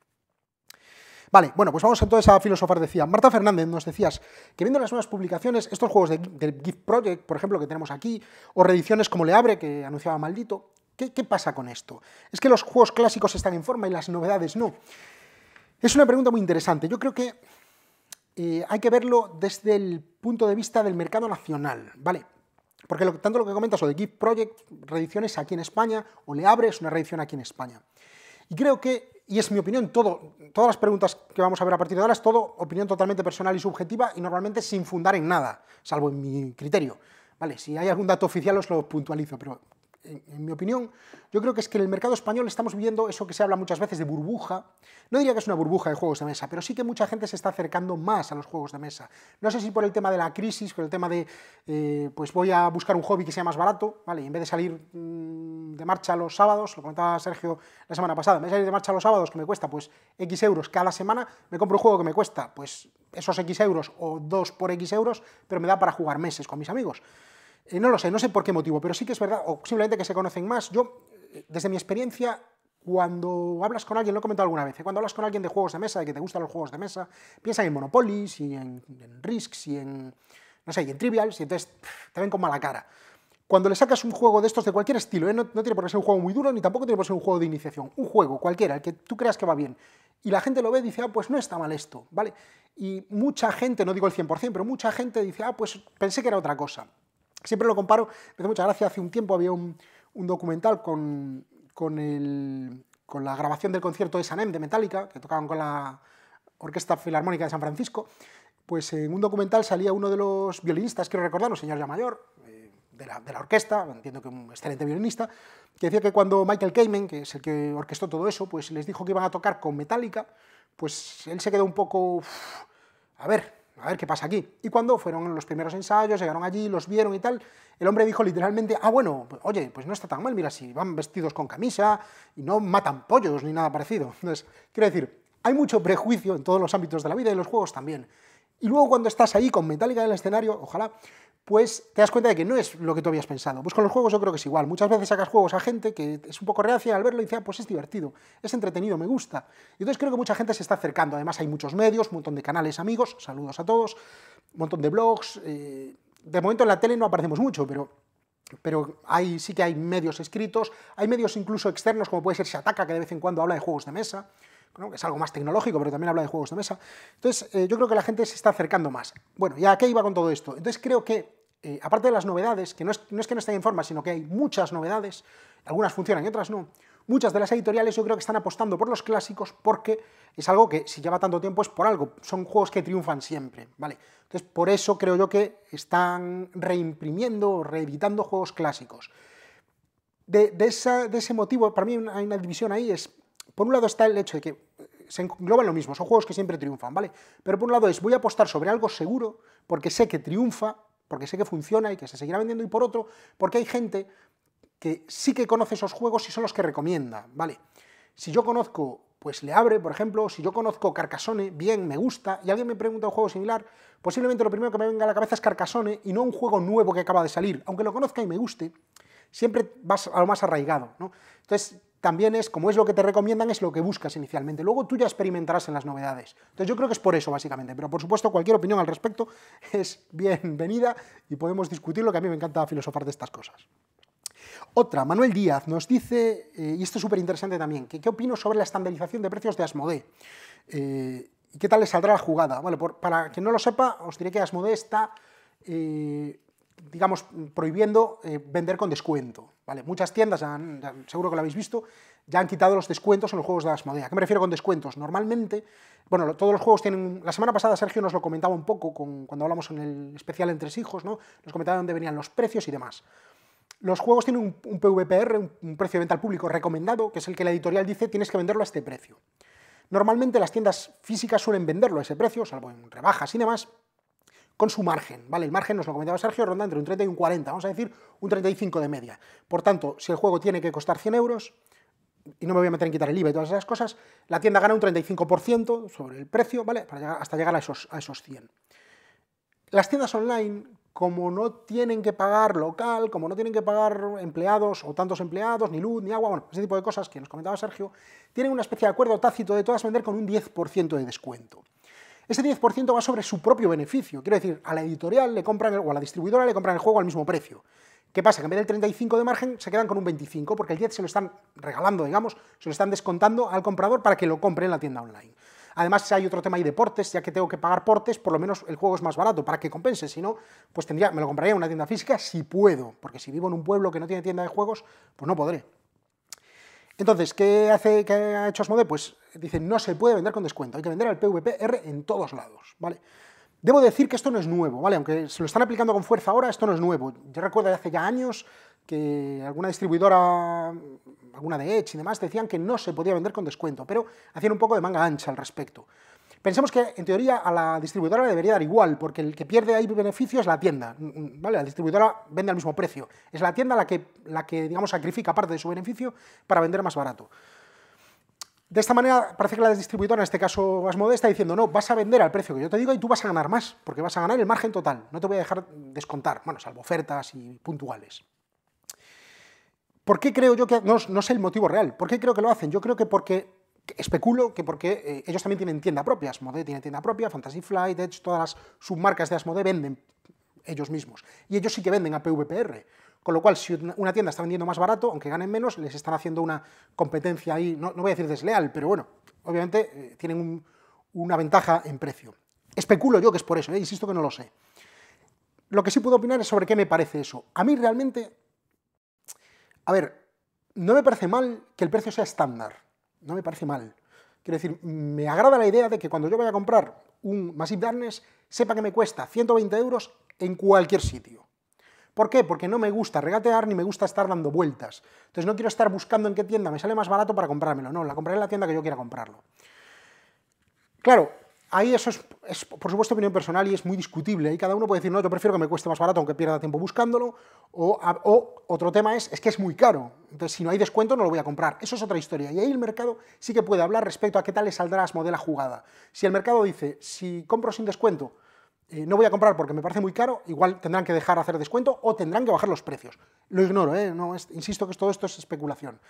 Vale, bueno, pues vamos entonces a filosofar, decía. Marta Fernández, nos decías que viendo las nuevas publicaciones, estos juegos de, del GIF Project, por ejemplo, que tenemos aquí, o reediciones como Le Abre, que anunciaba Maldito, ¿qué, pasa con esto? ¿Es que los juegos clásicos están en forma y las novedades no? Es una pregunta muy interesante. Yo creo que eh, hay que verlo desde el punto de vista del mercado nacional, ¿vale? Porque tanto lo que comentas o de GIF Project, reediciones aquí en España, o le Abre es una edición aquí en España. Y creo que y es mi opinión, todas las preguntas que vamos a ver a partir de ahora es todo opinión totalmente personal y subjetiva y normalmente sin fundar en nada, salvo en mi criterio. Vale, si hay algún dato oficial os lo puntualizo, pero en, mi opinión, yo creo que es que en el mercado español estamos viviendo eso que se habla muchas veces de burbuja. No diría que es una burbuja de juegos de mesa, pero sí que mucha gente se está acercando más a los juegos de mesa. No sé si por el tema de la crisis, por el tema de, eh, pues voy a buscar un hobby que sea más barato, ¿vale? Y en vez de salir mm, de marcha los sábados, lo comentaba Sergio la semana pasada, en vez de salir de marcha los sábados, que me cuesta pues X euros cada semana, me compro un juego que me cuesta pues esos X euros o dos por X euros, pero me da para jugar meses con mis amigos. Eh, no lo sé, no sé por qué motivo, pero sí que es verdad, o simplemente que se conocen más. Yo, eh, desde mi experiencia, cuando hablas con alguien, lo he comentado alguna vez, eh, cuando hablas con alguien de juegos de mesa, de que te gustan los juegos de mesa, piensan en Monopoly, en, en Risks en, no sé, y en Trivials, y entonces te ven con mala cara. Cuando le sacas un juego de estos de cualquier estilo, no, tiene por qué ser un juego muy duro, ni tampoco tiene por qué ser un juego de iniciación, un juego cualquiera, el que tú creas que va bien, y la gente lo ve y dice, ah, pues no está mal esto, ¿vale? Y mucha gente, no digo el 100%, pero mucha gente dice, ah, pues pensé que era otra cosa. Siempre lo comparo, me hace mucha gracia, hace un tiempo había un, documental con, con, con la grabación del concierto de Sanem, de Metallica, que tocaban con la Orquesta Filarmónica de San Francisco, pues en un documental salía uno de los violinistas, quiero recordar, un señor ya mayor, eh, de la, orquesta, entiendo que un excelente violinista, que decía que cuando Michael Kamen, que es el que orquestó todo eso, pues les dijo que iban a tocar con Metallica, pues él se quedó un poco, a ver, a ver qué pasa aquí. Y cuando fueron los primeros ensayos, llegaron allí, los vieron y tal, el hombre dijo literalmente, ah, bueno, oye, pues no está tan mal, mira, si van vestidos con camisa y no matan pollos ni nada parecido. Entonces, quiero decir, hay mucho prejuicio en todos los ámbitos de la vida y los juegos también. Y luego cuando estás ahí con Metallica en el escenario, ojalá, pues te das cuenta de que no es lo que tú habías pensado. Pues con los juegos yo creo que es igual. Muchas veces sacas juegos a gente que es un poco reacia al verlo y dice, ah, pues es divertido, es entretenido, me gusta. Y entonces creo que mucha gente se está acercando. Además hay muchos medios, un montón de canales amigos, saludos a todos, un montón de blogs. Eh, de momento en la tele no aparecemos mucho, pero pero hay, sí que hay medios escritos, hay medios incluso externos, como puede ser Shataka, que de vez en cuando habla de juegos de mesa, que es algo más tecnológico, pero también habla de juegos de mesa. Entonces, eh, yo creo que la gente se está acercando más. Bueno, ¿y a qué iba con todo esto? Entonces, creo que eh, aparte de las novedades, que no es, que no estén en forma, sino que hay muchas novedades, algunas funcionan y otras no, muchas de las editoriales yo creo que están apostando por los clásicos porque es algo que si lleva tanto tiempo es por algo, son juegos que triunfan siempre, ¿vale? Entonces por eso creo yo que están reimprimiendo o reeditando juegos clásicos. De, ese motivo, para mí hay una, división ahí, es, por un lado está el hecho de que se engloban lo mismo, son juegos que siempre triunfan, ¿vale? Pero por un lado es, voy a apostar sobre algo seguro porque sé que triunfa porque sé que funciona y que se seguirá vendiendo, y por otro, porque hay gente que sí que conoce esos juegos y son los que recomienda, ¿vale? Si yo conozco, pues le abre, por ejemplo, si yo conozco Carcassonne, bien, me gusta, y alguien me pregunta un juego similar, posiblemente lo primero que me venga a la cabeza es Carcassonne y no un juego nuevo que acaba de salir, aunque lo conozca y me guste, siempre vas a lo más arraigado, ¿no? también es, como es lo que te recomiendan, es lo que buscas inicialmente. Luego tú ya experimentarás en las novedades. Entonces yo creo que es por eso, básicamente. Pero por supuesto, cualquier opinión al respecto es bienvenida y podemos discutirlo, que a mí me encanta filosofar de estas cosas. Otra, Manuel Díaz nos dice, eh, y esto es súper interesante también, qué opino sobre la estandarización de precios de Asmodee. Eh, ¿Y qué tal le saldrá la jugada? Bueno, para quien no lo sepa, os diré que Asmodee está... Eh, digamos, prohibiendo eh, vender con descuento. ¿vale? Muchas tiendas, seguro que lo habéis visto, ya han quitado los descuentos en los juegos de Asmodea. ¿Qué me refiero con descuentos? Normalmente, bueno, todos los juegos tienen... La semana pasada Sergio nos lo comentaba un poco con, cuando hablamos en el especial Entre Hijos, ¿no? nos comentaba dónde venían los precios y demás. Los juegos tienen un, PVPR, un, un precio de venta al público recomendado, que es el que la editorial dice tienes que venderlo a este precio. Normalmente las tiendas físicas suelen venderlo a ese precio, salvo en rebajas y demás, con su margen, ¿vale? El margen, nos lo comentaba Sergio, ronda entre un 30 y un 40, vamos a decir un 35 de media. Por tanto, si el juego tiene que costar 100 euros, y no me voy a meter en quitar el IVA y todas esas cosas, la tienda gana un 35% sobre el precio, ¿vale? Para llegar, hasta llegar a esos, a esos 100. Las tiendas online, como no tienen que pagar local, como no tienen que pagar empleados o tantos empleados, ni luz, ni agua, bueno, ese tipo de cosas que nos comentaba Sergio, tienen una especie de acuerdo tácito de todas vender con un 10% de descuento. Ese 10% va sobre su propio beneficio. Quiero decir, a la editorial le compran o a la distribuidora le compran el juego al mismo precio. ¿Qué pasa? Que en vez del 35 de margen se quedan con un 25 porque el 10 se lo están regalando, digamos, se lo están descontando al comprador para que lo compre en la tienda online. Además, si hay otro tema, de portes, ya que tengo que pagar portes, por lo menos el juego es más barato para que compense, si no, pues tendría, me lo compraría en una tienda física si puedo, porque si vivo en un pueblo que no tiene tienda de juegos, pues no podré. Entonces, ¿qué, hace, ha hecho Asmode? Pues dicen, no se puede vender con descuento, hay que vender al PVPR en todos lados, ¿vale? Debo decir que esto no es nuevo, ¿vale? Aunque se lo están aplicando con fuerza ahora, esto no es nuevo. Yo recuerdo hace ya años que alguna distribuidora, alguna de Edge y demás, decían que no se podía vender con descuento, pero hacían un poco de manga ancha al respecto. Pensemos que, en teoría, a la distribuidora le debería dar igual, porque el que pierde ahí beneficio es la tienda, mm, mm, ¿vale? La distribuidora vende al mismo precio. Es la tienda la que, la que digamos, sacrifica parte de su beneficio para vender más barato. De esta manera, parece que la distribuidora, en este caso Asmode, modesta, diciendo, no, vas a vender al precio que yo te digo y tú vas a ganar más, porque vas a ganar el margen total, no te voy a dejar descontar, bueno, salvo ofertas y puntuales. ¿Por qué creo yo que...? No, no sé el motivo real. ¿Por qué creo que lo hacen? Yo creo que porque especulo que porque eh, ellos también tienen tienda propia, Asmode tiene tienda propia, Fantasy Flight, Edge, todas las submarcas de Asmode venden ellos mismos. Y ellos sí que venden a PVPR. Con lo cual, si una tienda está vendiendo más barato, aunque ganen menos, les están haciendo una competencia ahí, no, voy a decir desleal, pero bueno, obviamente eh, tienen una ventaja en precio. Especulo yo que es por eso, eh, insisto que no lo sé. Lo que sí puedo opinar es sobre qué me parece eso. A mí realmente, a ver, no me parece mal que el precio sea estándar no me parece mal. Quiero decir, me agrada la idea de que cuando yo vaya a comprar un Massive Darkness, sepa que me cuesta 120 euros en cualquier sitio. ¿Por qué? Porque no me gusta regatear ni me gusta estar dando vueltas. Entonces no quiero estar buscando en qué tienda me sale más barato para comprármelo. No, la compraré en la tienda que yo quiera comprarlo. Claro, ahí eso es, por supuesto, opinión personal y es muy discutible. Y cada uno puede decir, no, yo prefiero que me cueste más barato aunque pierda tiempo buscándolo. O, otro tema es, es que es muy caro. Entonces, si no hay descuento, no lo voy a comprar. Eso es otra historia. Y ahí el mercado sí que puede hablar respecto a qué tal le saldrá a modela jugada. Si el mercado dice, si compro sin descuento, eh, no voy a comprar porque me parece muy caro, igual tendrán que dejar hacer descuento o tendrán que bajar los precios. Lo ignoro, ¿eh? no, insisto que todo esto es especulación.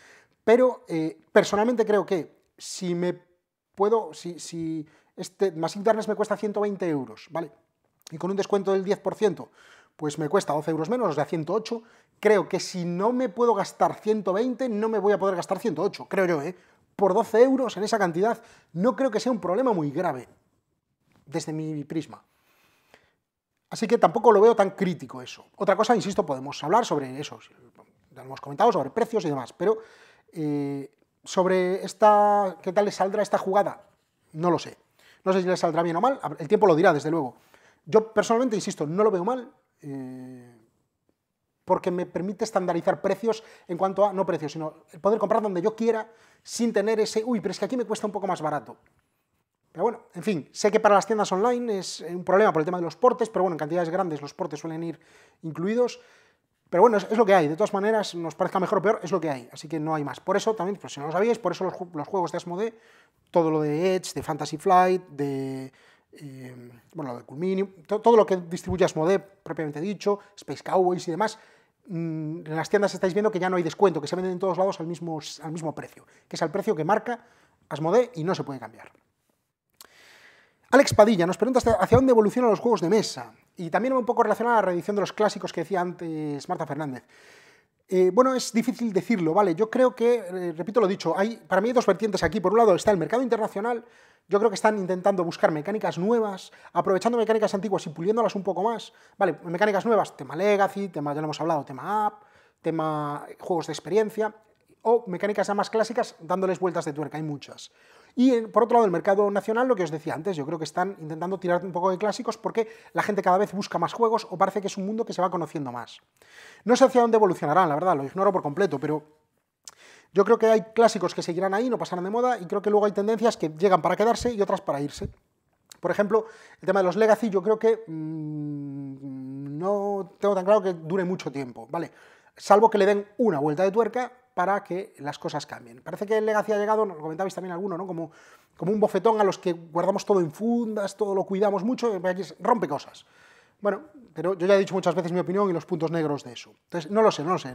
Pero eh, personalmente creo que si me puedo, si, este, más internet me cuesta 120 euros, ¿vale? Y con un descuento del 10%, pues me cuesta 12 euros menos, o sea, 108. Creo que si no me puedo gastar 120, no me voy a poder gastar 108, creo yo, ¿eh? Por 12 euros en esa cantidad, no creo que sea un problema muy grave, desde mi prisma. Así que tampoco lo veo tan crítico eso. Otra cosa, insisto, podemos hablar sobre eso, ya lo hemos comentado, sobre precios y demás, pero eh, sobre esta, qué tal le saldrá esta jugada, no lo sé. No sé si le saldrá bien o mal, el tiempo lo dirá, desde luego. Yo personalmente, insisto, no lo veo mal, eh, porque me permite estandarizar precios en cuanto a, no precios, sino poder comprar donde yo quiera sin tener ese, uy, pero es que aquí me cuesta un poco más barato. Pero bueno, en fin, sé que para las tiendas online es eh, un problema por el tema de los portes, pero bueno, en cantidades grandes los portes suelen ir incluidos. Pero bueno, es, lo que hay. De todas maneras, nos parezca mejor o peor, es lo que hay. Así que no hay más. Por eso también, pues si no lo sabíais, por eso los, juegos de Asmodee, todo lo de Edge, de Fantasy Flight, de... Eh, bueno, lo de Culminium, todo lo que distribuye Asmodee, propiamente dicho, Space Cowboys y demás, mm, en las tiendas estáis viendo que ya no hay descuento, que se venden en todos lados al mismo, al mismo precio, que es el precio que marca Asmodee y no se puede cambiar. Alex Padilla nos pregunta hacia dónde evolucionan los juegos de mesa y también un poco relacionada a la reedición de los clásicos que decía antes Marta Fernández. Eh, bueno, es difícil decirlo, ¿vale? Yo creo que, eh, repito lo dicho, hay, para mí hay dos vertientes aquí. Por un lado está el mercado internacional, yo creo que están intentando buscar mecánicas nuevas, aprovechando mecánicas antiguas y puliéndolas un poco más. Vale, mecánicas nuevas, tema Legacy, tema, ya lo hemos hablado, tema App, tema eh, juegos de experiencia, o mecánicas ya más clásicas dándoles vueltas de tuerca, hay muchas. Y por otro lado, el mercado nacional, lo que os decía antes, yo creo que están intentando tirar un poco de clásicos porque la gente cada vez busca más juegos o parece que es un mundo que se va conociendo más. No sé hacia dónde evolucionarán, la verdad, lo ignoro por completo, pero yo creo que hay clásicos que seguirán ahí, no pasarán de moda, y creo que luego hay tendencias que llegan para quedarse y otras para irse. Por ejemplo, el tema de los legacy, yo creo que mm, no tengo tan claro que dure mucho tiempo, ¿vale? salvo que le den una vuelta de tuerca para que las cosas cambien. Parece que el Legacy ha llegado, lo comentabais también alguno, ¿no? Como, un bofetón a los que guardamos todo en fundas, todo lo cuidamos mucho, rompe cosas. Bueno, pero yo ya he dicho muchas veces mi opinión y los puntos negros de eso. Entonces, no lo sé, no lo sé.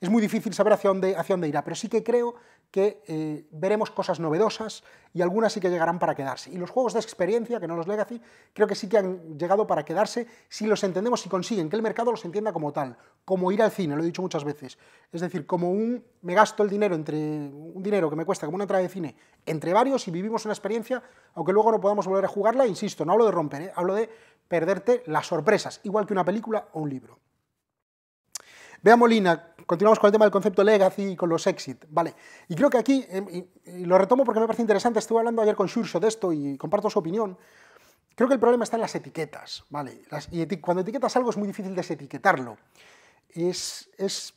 Es muy difícil saber hacia dónde, hacia dónde irá, pero sí que creo que eh, veremos cosas novedosas y algunas sí que llegarán para quedarse. Y los juegos de experiencia, que no los legacy, creo que sí que han llegado para quedarse si los entendemos, y consiguen que el mercado los entienda como tal, como ir al cine, lo he dicho muchas veces. Es decir, como un, me gasto el dinero entre, un dinero que me cuesta como una entrada de cine entre varios y vivimos una experiencia, aunque luego no podamos volver a jugarla, insisto, no hablo de romper, ¿eh? hablo de perderte las sorpresas, igual que una película o un libro. Vea Molina, continuamos con el tema del concepto legacy y con los exit, ¿vale? Y creo que aquí, em, lo retomo porque me parece interesante, estuve hablando ayer con Shurso de esto y comparto su opinión, creo que el problema está en las etiquetas, ¿vale? y cuando etiquetas algo es muy difícil desetiquetarlo. Es, es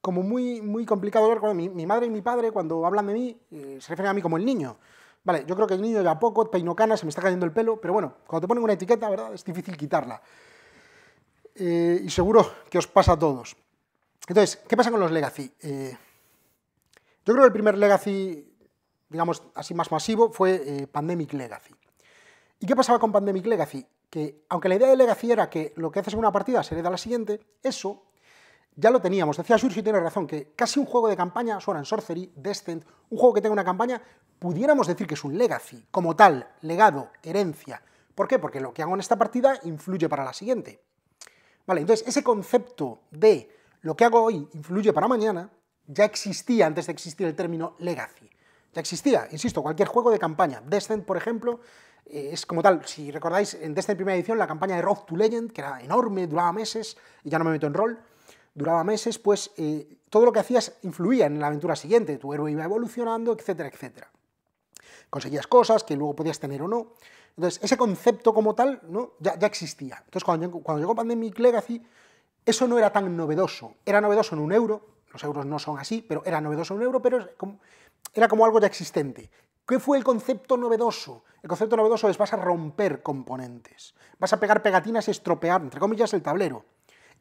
como muy, muy complicado ver, mi, madre y mi padre cuando hablan de mí eh, se refieren a mí como el niño. Vale, yo creo que el niño ya poco, peino cana, se me está cayendo el pelo, pero bueno, cuando te ponen una etiqueta, ¿verdad? Es difícil quitarla. Eh, y seguro que os pasa a todos. Entonces, ¿qué pasa con los legacy? Eh, yo creo que el primer legacy, digamos así más masivo, fue eh, Pandemic Legacy. ¿Y qué pasaba con Pandemic Legacy? Que aunque la idea de Legacy era que lo que haces en una partida se le da a la siguiente, eso ya lo teníamos. Decía y tiene razón, que casi un juego de campaña, suena en Sorcery, Descent, un juego que tenga una campaña, pudiéramos decir que es un legacy, como tal, legado, herencia. ¿Por qué? Porque lo que hago en esta partida influye para la siguiente. Vale, entonces ese concepto de lo que hago hoy influye para mañana ya existía antes de existir el término legacy. Ya existía, insisto, cualquier juego de campaña. Descent, por ejemplo, eh, es como tal, si recordáis, en Descent primera edición, la campaña de Road to Legend, que era enorme, duraba meses, y ya no me meto en rol, duraba meses, pues eh, todo lo que hacías influía en la aventura siguiente, tu héroe iba evolucionando, etcétera, etcétera. Conseguías cosas que luego podías tener o no. Entonces, ese concepto como tal ¿no? ya, existía. Entonces, cuando, cuando llegó Pandemic Legacy, eso no era tan novedoso. Era novedoso en un euro, los euros no son así, pero era novedoso en un euro, pero era como, era como algo ya existente. ¿Qué fue el concepto novedoso? El concepto novedoso es vas a romper componentes, vas a pegar pegatinas y estropear, entre comillas, el tablero.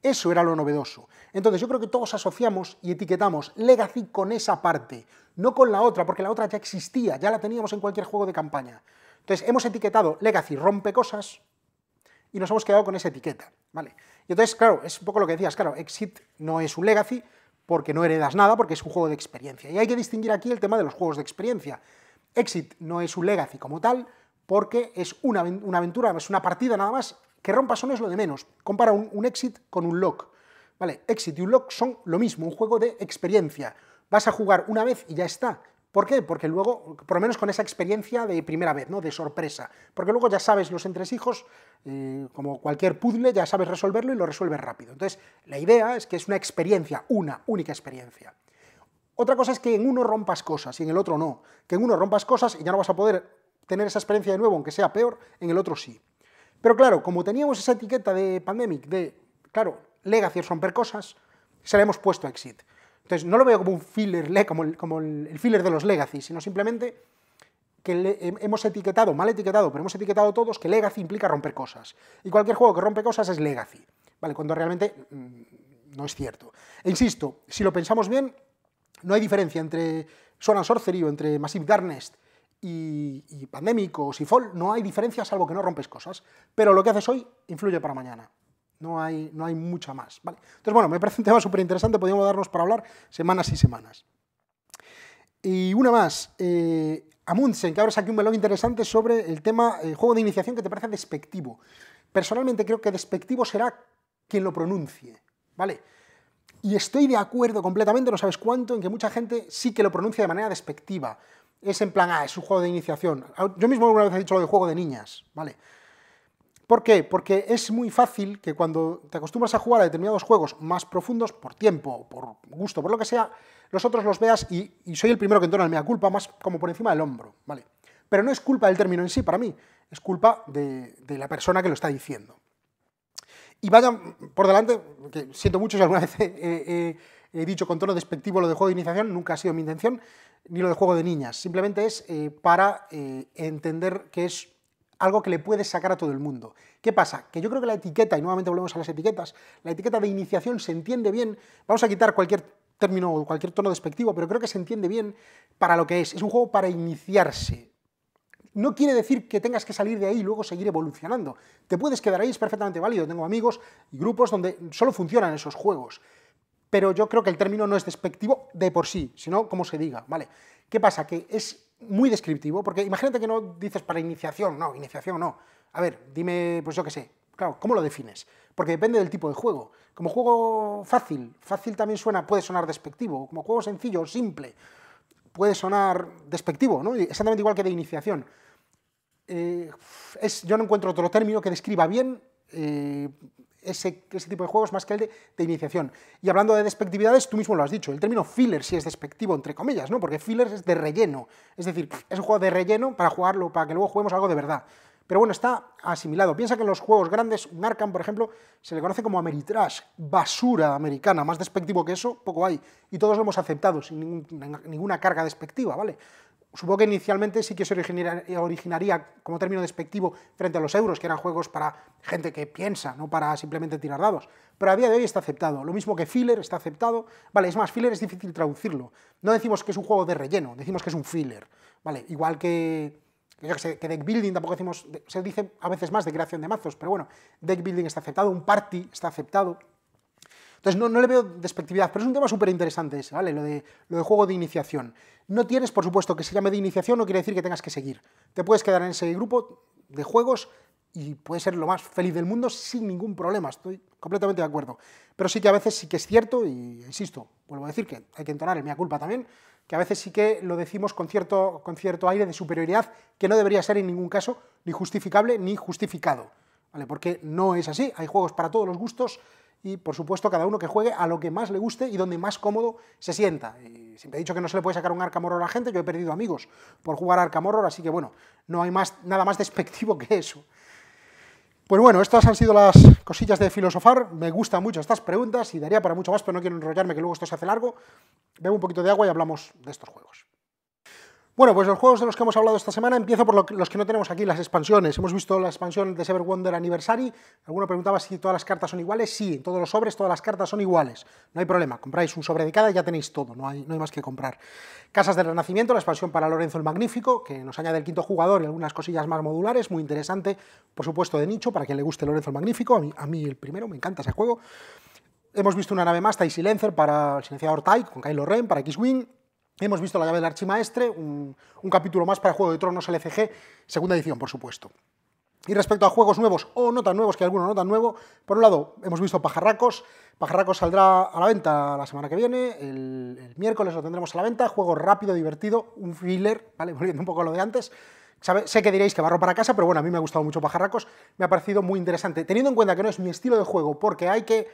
Eso era lo novedoso. Entonces yo creo que todos asociamos y etiquetamos Legacy con esa parte, no con la otra, porque la otra ya existía, ya la teníamos en cualquier juego de campaña. Entonces hemos etiquetado Legacy rompe cosas y nos hemos quedado con esa etiqueta, ¿vale? Y entonces, claro, es un poco lo que decías, claro, Exit no es un Legacy porque no heredas nada, porque es un juego de experiencia. Y hay que distinguir aquí el tema de los juegos de experiencia. Exit no es un Legacy como tal, porque es una, una aventura, es una partida nada más que rompas no es lo de menos. Compara un, exit con un lock. ¿Vale? Exit y un lock son lo mismo, un juego de experiencia. Vas a jugar una vez y ya está. ¿Por qué? Porque luego, por lo menos con esa experiencia de primera vez, ¿no? De sorpresa. Porque luego ya sabes los entresijos, eh, como cualquier puzzle, ya sabes resolverlo y lo resuelves rápido. Entonces, la idea es que es una experiencia, una única experiencia. Otra cosa es que en uno rompas cosas y en el otro no. Que en uno rompas cosas y ya no vas a poder tener esa experiencia de nuevo, aunque sea peor, en el otro sí. Pero claro, como teníamos esa etiqueta de Pandemic, de, claro, Legacy es romper cosas, se la hemos puesto a Exit. Entonces, no lo veo como un filler, como el, como el filler de los Legacy, sino simplemente que hemos etiquetado, mal etiquetado, pero hemos etiquetado todos que Legacy implica romper cosas. Y cualquier juego que rompe cosas es Legacy, ¿vale? Cuando realmente mm, no es cierto. E insisto, si lo pensamos bien, no hay diferencia entre Sona Sorcery o entre Massive Darkness y, y pandémicos no hay diferencia salvo que no rompes cosas. Pero lo que haces hoy influye para mañana. No hay, no hay mucha más. ¿vale? Entonces, bueno, me parece un tema súper interesante, podríamos darnos para hablar semanas y semanas. Y una más, eh, Amundsen, que abres aquí un melón interesante sobre el tema el eh, juego de iniciación que te parece despectivo. Personalmente creo que despectivo será quien lo pronuncie, ¿vale? Y estoy de acuerdo completamente, no sabes cuánto, en que mucha gente sí que lo pronuncia de manera despectiva es en plan, A, ah, es un juego de iniciación. Ah, yo mismo alguna vez he dicho lo de juego de niñas, ¿vale? ¿Por qué? Porque es muy fácil que cuando te acostumbras a jugar a determinados juegos más profundos, por tiempo, por gusto, por lo que sea, los otros los veas y, soy el primero que entona el mea culpa, más como por encima del hombro, ¿vale? Pero no es culpa del término en sí para mí, es culpa de, la persona que lo está diciendo. Y vayan por delante, que siento mucho si alguna vez... He dicho con tono despectivo lo de juego de iniciación, nunca ha sido mi intención, ni lo de juego de niñas. Simplemente es eh, para eh, entender que es algo que le puedes sacar a todo el mundo. ¿Qué pasa? Que yo creo que la etiqueta, y nuevamente volvemos a las etiquetas, la etiqueta de iniciación se entiende bien. Vamos a quitar cualquier término o cualquier tono despectivo, pero creo que se entiende bien para lo que es. Es un juego para iniciarse. No quiere decir que tengas que salir de ahí y luego seguir evolucionando. Te puedes quedar ahí, es perfectamente válido. Tengo amigos y grupos donde solo funcionan esos juegos pero yo creo que el término no es despectivo de por sí, sino como se diga, ¿vale? ¿Qué pasa? Que es muy descriptivo, porque imagínate que no dices para iniciación, no, iniciación no. A ver, dime, pues yo qué sé, claro, ¿cómo lo defines? Porque depende del tipo de juego. Como juego fácil, fácil también suena, puede sonar despectivo, como juego sencillo, simple, puede sonar despectivo, ¿no? Exactamente igual que de iniciación. Eh, es, yo no encuentro otro término que describa bien eh, ese, ese, tipo de juegos más que el de, iniciación. Y hablando de despectividades, tú mismo lo has dicho, el término filler sí es despectivo, entre comillas, ¿no? Porque filler es de relleno, es decir, es un juego de relleno para jugarlo, para que luego juguemos algo de verdad. Pero bueno, está asimilado. Piensa que en los juegos grandes, marcan por ejemplo, se le conoce como Ameritrash, basura americana, más despectivo que eso, poco hay. Y todos lo hemos aceptado sin ninguna carga despectiva, ¿vale? Supongo que inicialmente sí que se originaría, como término despectivo frente a los euros, que eran juegos para gente que piensa, no para simplemente tirar dados. Pero a día de hoy está aceptado. Lo mismo que filler está aceptado. Vale, es más, filler es difícil traducirlo. No decimos que es un juego de relleno, decimos que es un filler. Vale, igual que, sé, que deck building tampoco decimos, se dice a veces más de creación de mazos, pero bueno, deck building está aceptado, un party está aceptado. Entonces, no, no le veo despectividad, pero es un tema súper interesante ese, ¿vale? Lo de, lo de juego de iniciación. No tienes, por supuesto, que se llame de iniciación, no quiere decir que tengas que seguir. Te puedes quedar en ese grupo de juegos y puedes ser lo más feliz del mundo sin ningún problema, estoy completamente de acuerdo. Pero sí que a veces sí que es cierto, y insisto, vuelvo a decir que hay que entonar el mea culpa también, que a veces sí que lo decimos con cierto, con cierto aire de superioridad que no debería ser en ningún caso ni justificable ni justificado. ¿Vale? Porque no es así, hay juegos para todos los gustos y por supuesto cada uno que juegue a lo que más le guste y donde más cómodo se sienta. Y siempre he dicho que no se le puede sacar un Arkham a la gente, yo he perdido amigos por jugar Arkham así que bueno, no hay más, nada más despectivo que eso. Pues bueno, estas han sido las cosillas de filosofar, me gustan mucho estas preguntas y daría para mucho más, pero no quiero enrollarme que luego esto se hace largo. Bebo un poquito de agua y hablamos de estos juegos. Bueno, pues los juegos de los que hemos hablado esta semana, empiezo por los que no tenemos aquí, las expansiones. Hemos visto la expansión de Sever Wonder Anniversary. Alguno preguntaba si todas las cartas son iguales. Sí, en todos los sobres, todas las cartas son iguales. No hay problema, compráis un sobre de cada y ya tenéis todo, no hay, no hay más que comprar. Casas del Renacimiento, la expansión para Lorenzo el Magnífico, que nos añade el quinto jugador y algunas cosillas más modulares, muy interesante, por supuesto, de nicho, para quien le guste Lorenzo el Magnífico. A mí, el primero, me encanta ese juego. Hemos visto una nave más, y Silencer, para el silenciador Tai, con Kylo Ren, para X-Wing Hemos visto La llave del archimaestre, un, un capítulo más para Juego de Tronos LCG, e segunda edición, por supuesto. Y respecto a juegos nuevos o no tan nuevos, que algunos no tan nuevos, por un lado hemos visto Pajarracos, Pajarracos saldrá a la venta la semana que viene, el, miércoles lo tendremos a la venta, juego rápido, divertido, un thriller, ¿vale? volviendo un poco a lo de antes. Sé que diréis que barro para casa, pero bueno, a mí me ha gustado mucho Pajarracos, me ha parecido muy interesante, teniendo en cuenta que no es mi estilo de juego, porque hay que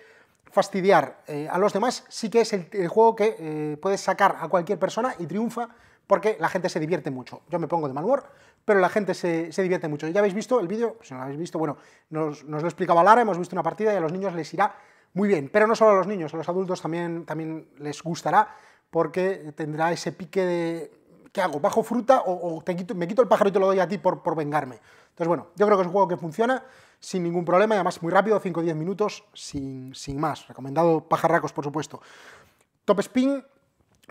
fastidiar eh, a los demás, sí que es el, juego que eh, puedes sacar a cualquier persona y triunfa porque la gente se divierte mucho. Yo me pongo de mal humor, pero la gente se, divierte mucho. Ya habéis visto el vídeo, si no lo habéis visto, bueno, nos, lo explicaba Lara, hemos visto una partida y a los niños les irá muy bien. Pero no solo a los niños, a los adultos también, también les gustará porque tendrá ese pique de... ¿Qué hago? ¿Bajo fruta o, me quito el pájaro y te lo doy a ti por, por vengarme? Entonces, bueno, yo creo que es un juego que funciona sin ningún problema y además muy rápido, 5 o 10 minutos, sin, sin más. Recomendado pajarracos, por supuesto. Top Spin,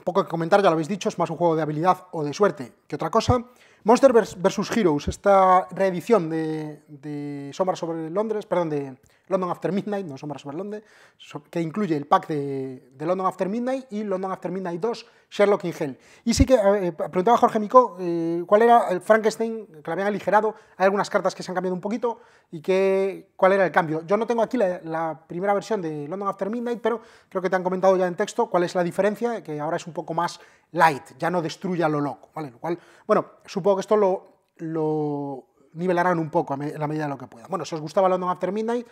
poco que comentar, ya lo habéis dicho, es más un juego de habilidad o de suerte que otra cosa. Monster vs. Heroes, esta reedición de, sobre Londres, perdón, de London After Midnight, no Sombra sobre Londres, que incluye el pack de, London After Midnight y London After Midnight 2, Sherlock in Hell. Y sí que eh, preguntaba Jorge Mico eh, cuál era el Frankenstein, que lo habían aligerado, hay algunas cartas que se han cambiado un poquito y que, cuál era el cambio. Yo no tengo aquí la primera versión de London After Midnight, pero creo que te han comentado ya en texto cuál es la diferencia, que ahora es un poco más light, ya no destruya lo loco, ¿vale? Lo cual, bueno, supongo que esto lo, nivelarán un poco a la medida de lo que pueda. Bueno, si os gustaba London After Midnight,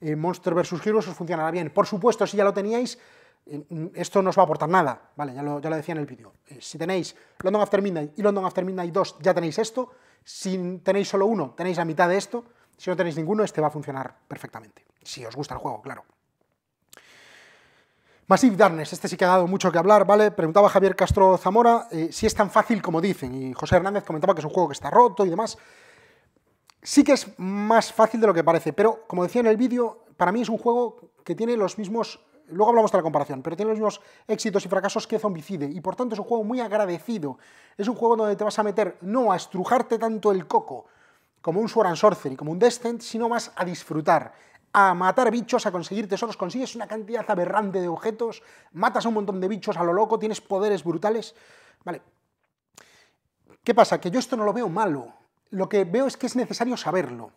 eh, Monster vs. Heroes os funcionará bien. Por supuesto, si ya lo teníais, eh, mm, esto no os va a aportar nada, ¿vale? Ya lo, decía en el vídeo. Eh, si tenéis London After Midnight y London After Midnight 2, ya tenéis esto. Si tenéis solo uno, tenéis la mitad de esto. Si no tenéis ninguno, este va a funcionar perfectamente. Si os gusta el juego, claro. Massive Darkness, este sí que ha dado mucho que hablar, ¿vale? Preguntaba Javier Castro Zamora eh, si es tan fácil como dicen, y José Hernández comentaba que es un juego que está roto y demás. Sí que es más fácil de lo que parece, pero como decía en el vídeo, para mí es un juego que tiene los mismos luego hablamos de la comparación, pero tiene los mismos éxitos y fracasos que Zombicide, y por tanto es un juego muy agradecido. Es un juego donde te vas a meter no a estrujarte tanto el coco como un Sword and Sorcery, como un Descent, sino más a disfrutar a matar bichos, a conseguir tesoros, consigues una cantidad aberrante de objetos, matas a un montón de bichos a lo loco, tienes poderes brutales. Vale. ¿Qué pasa? Que yo esto no lo veo malo. Lo que veo es que es necesario saberlo.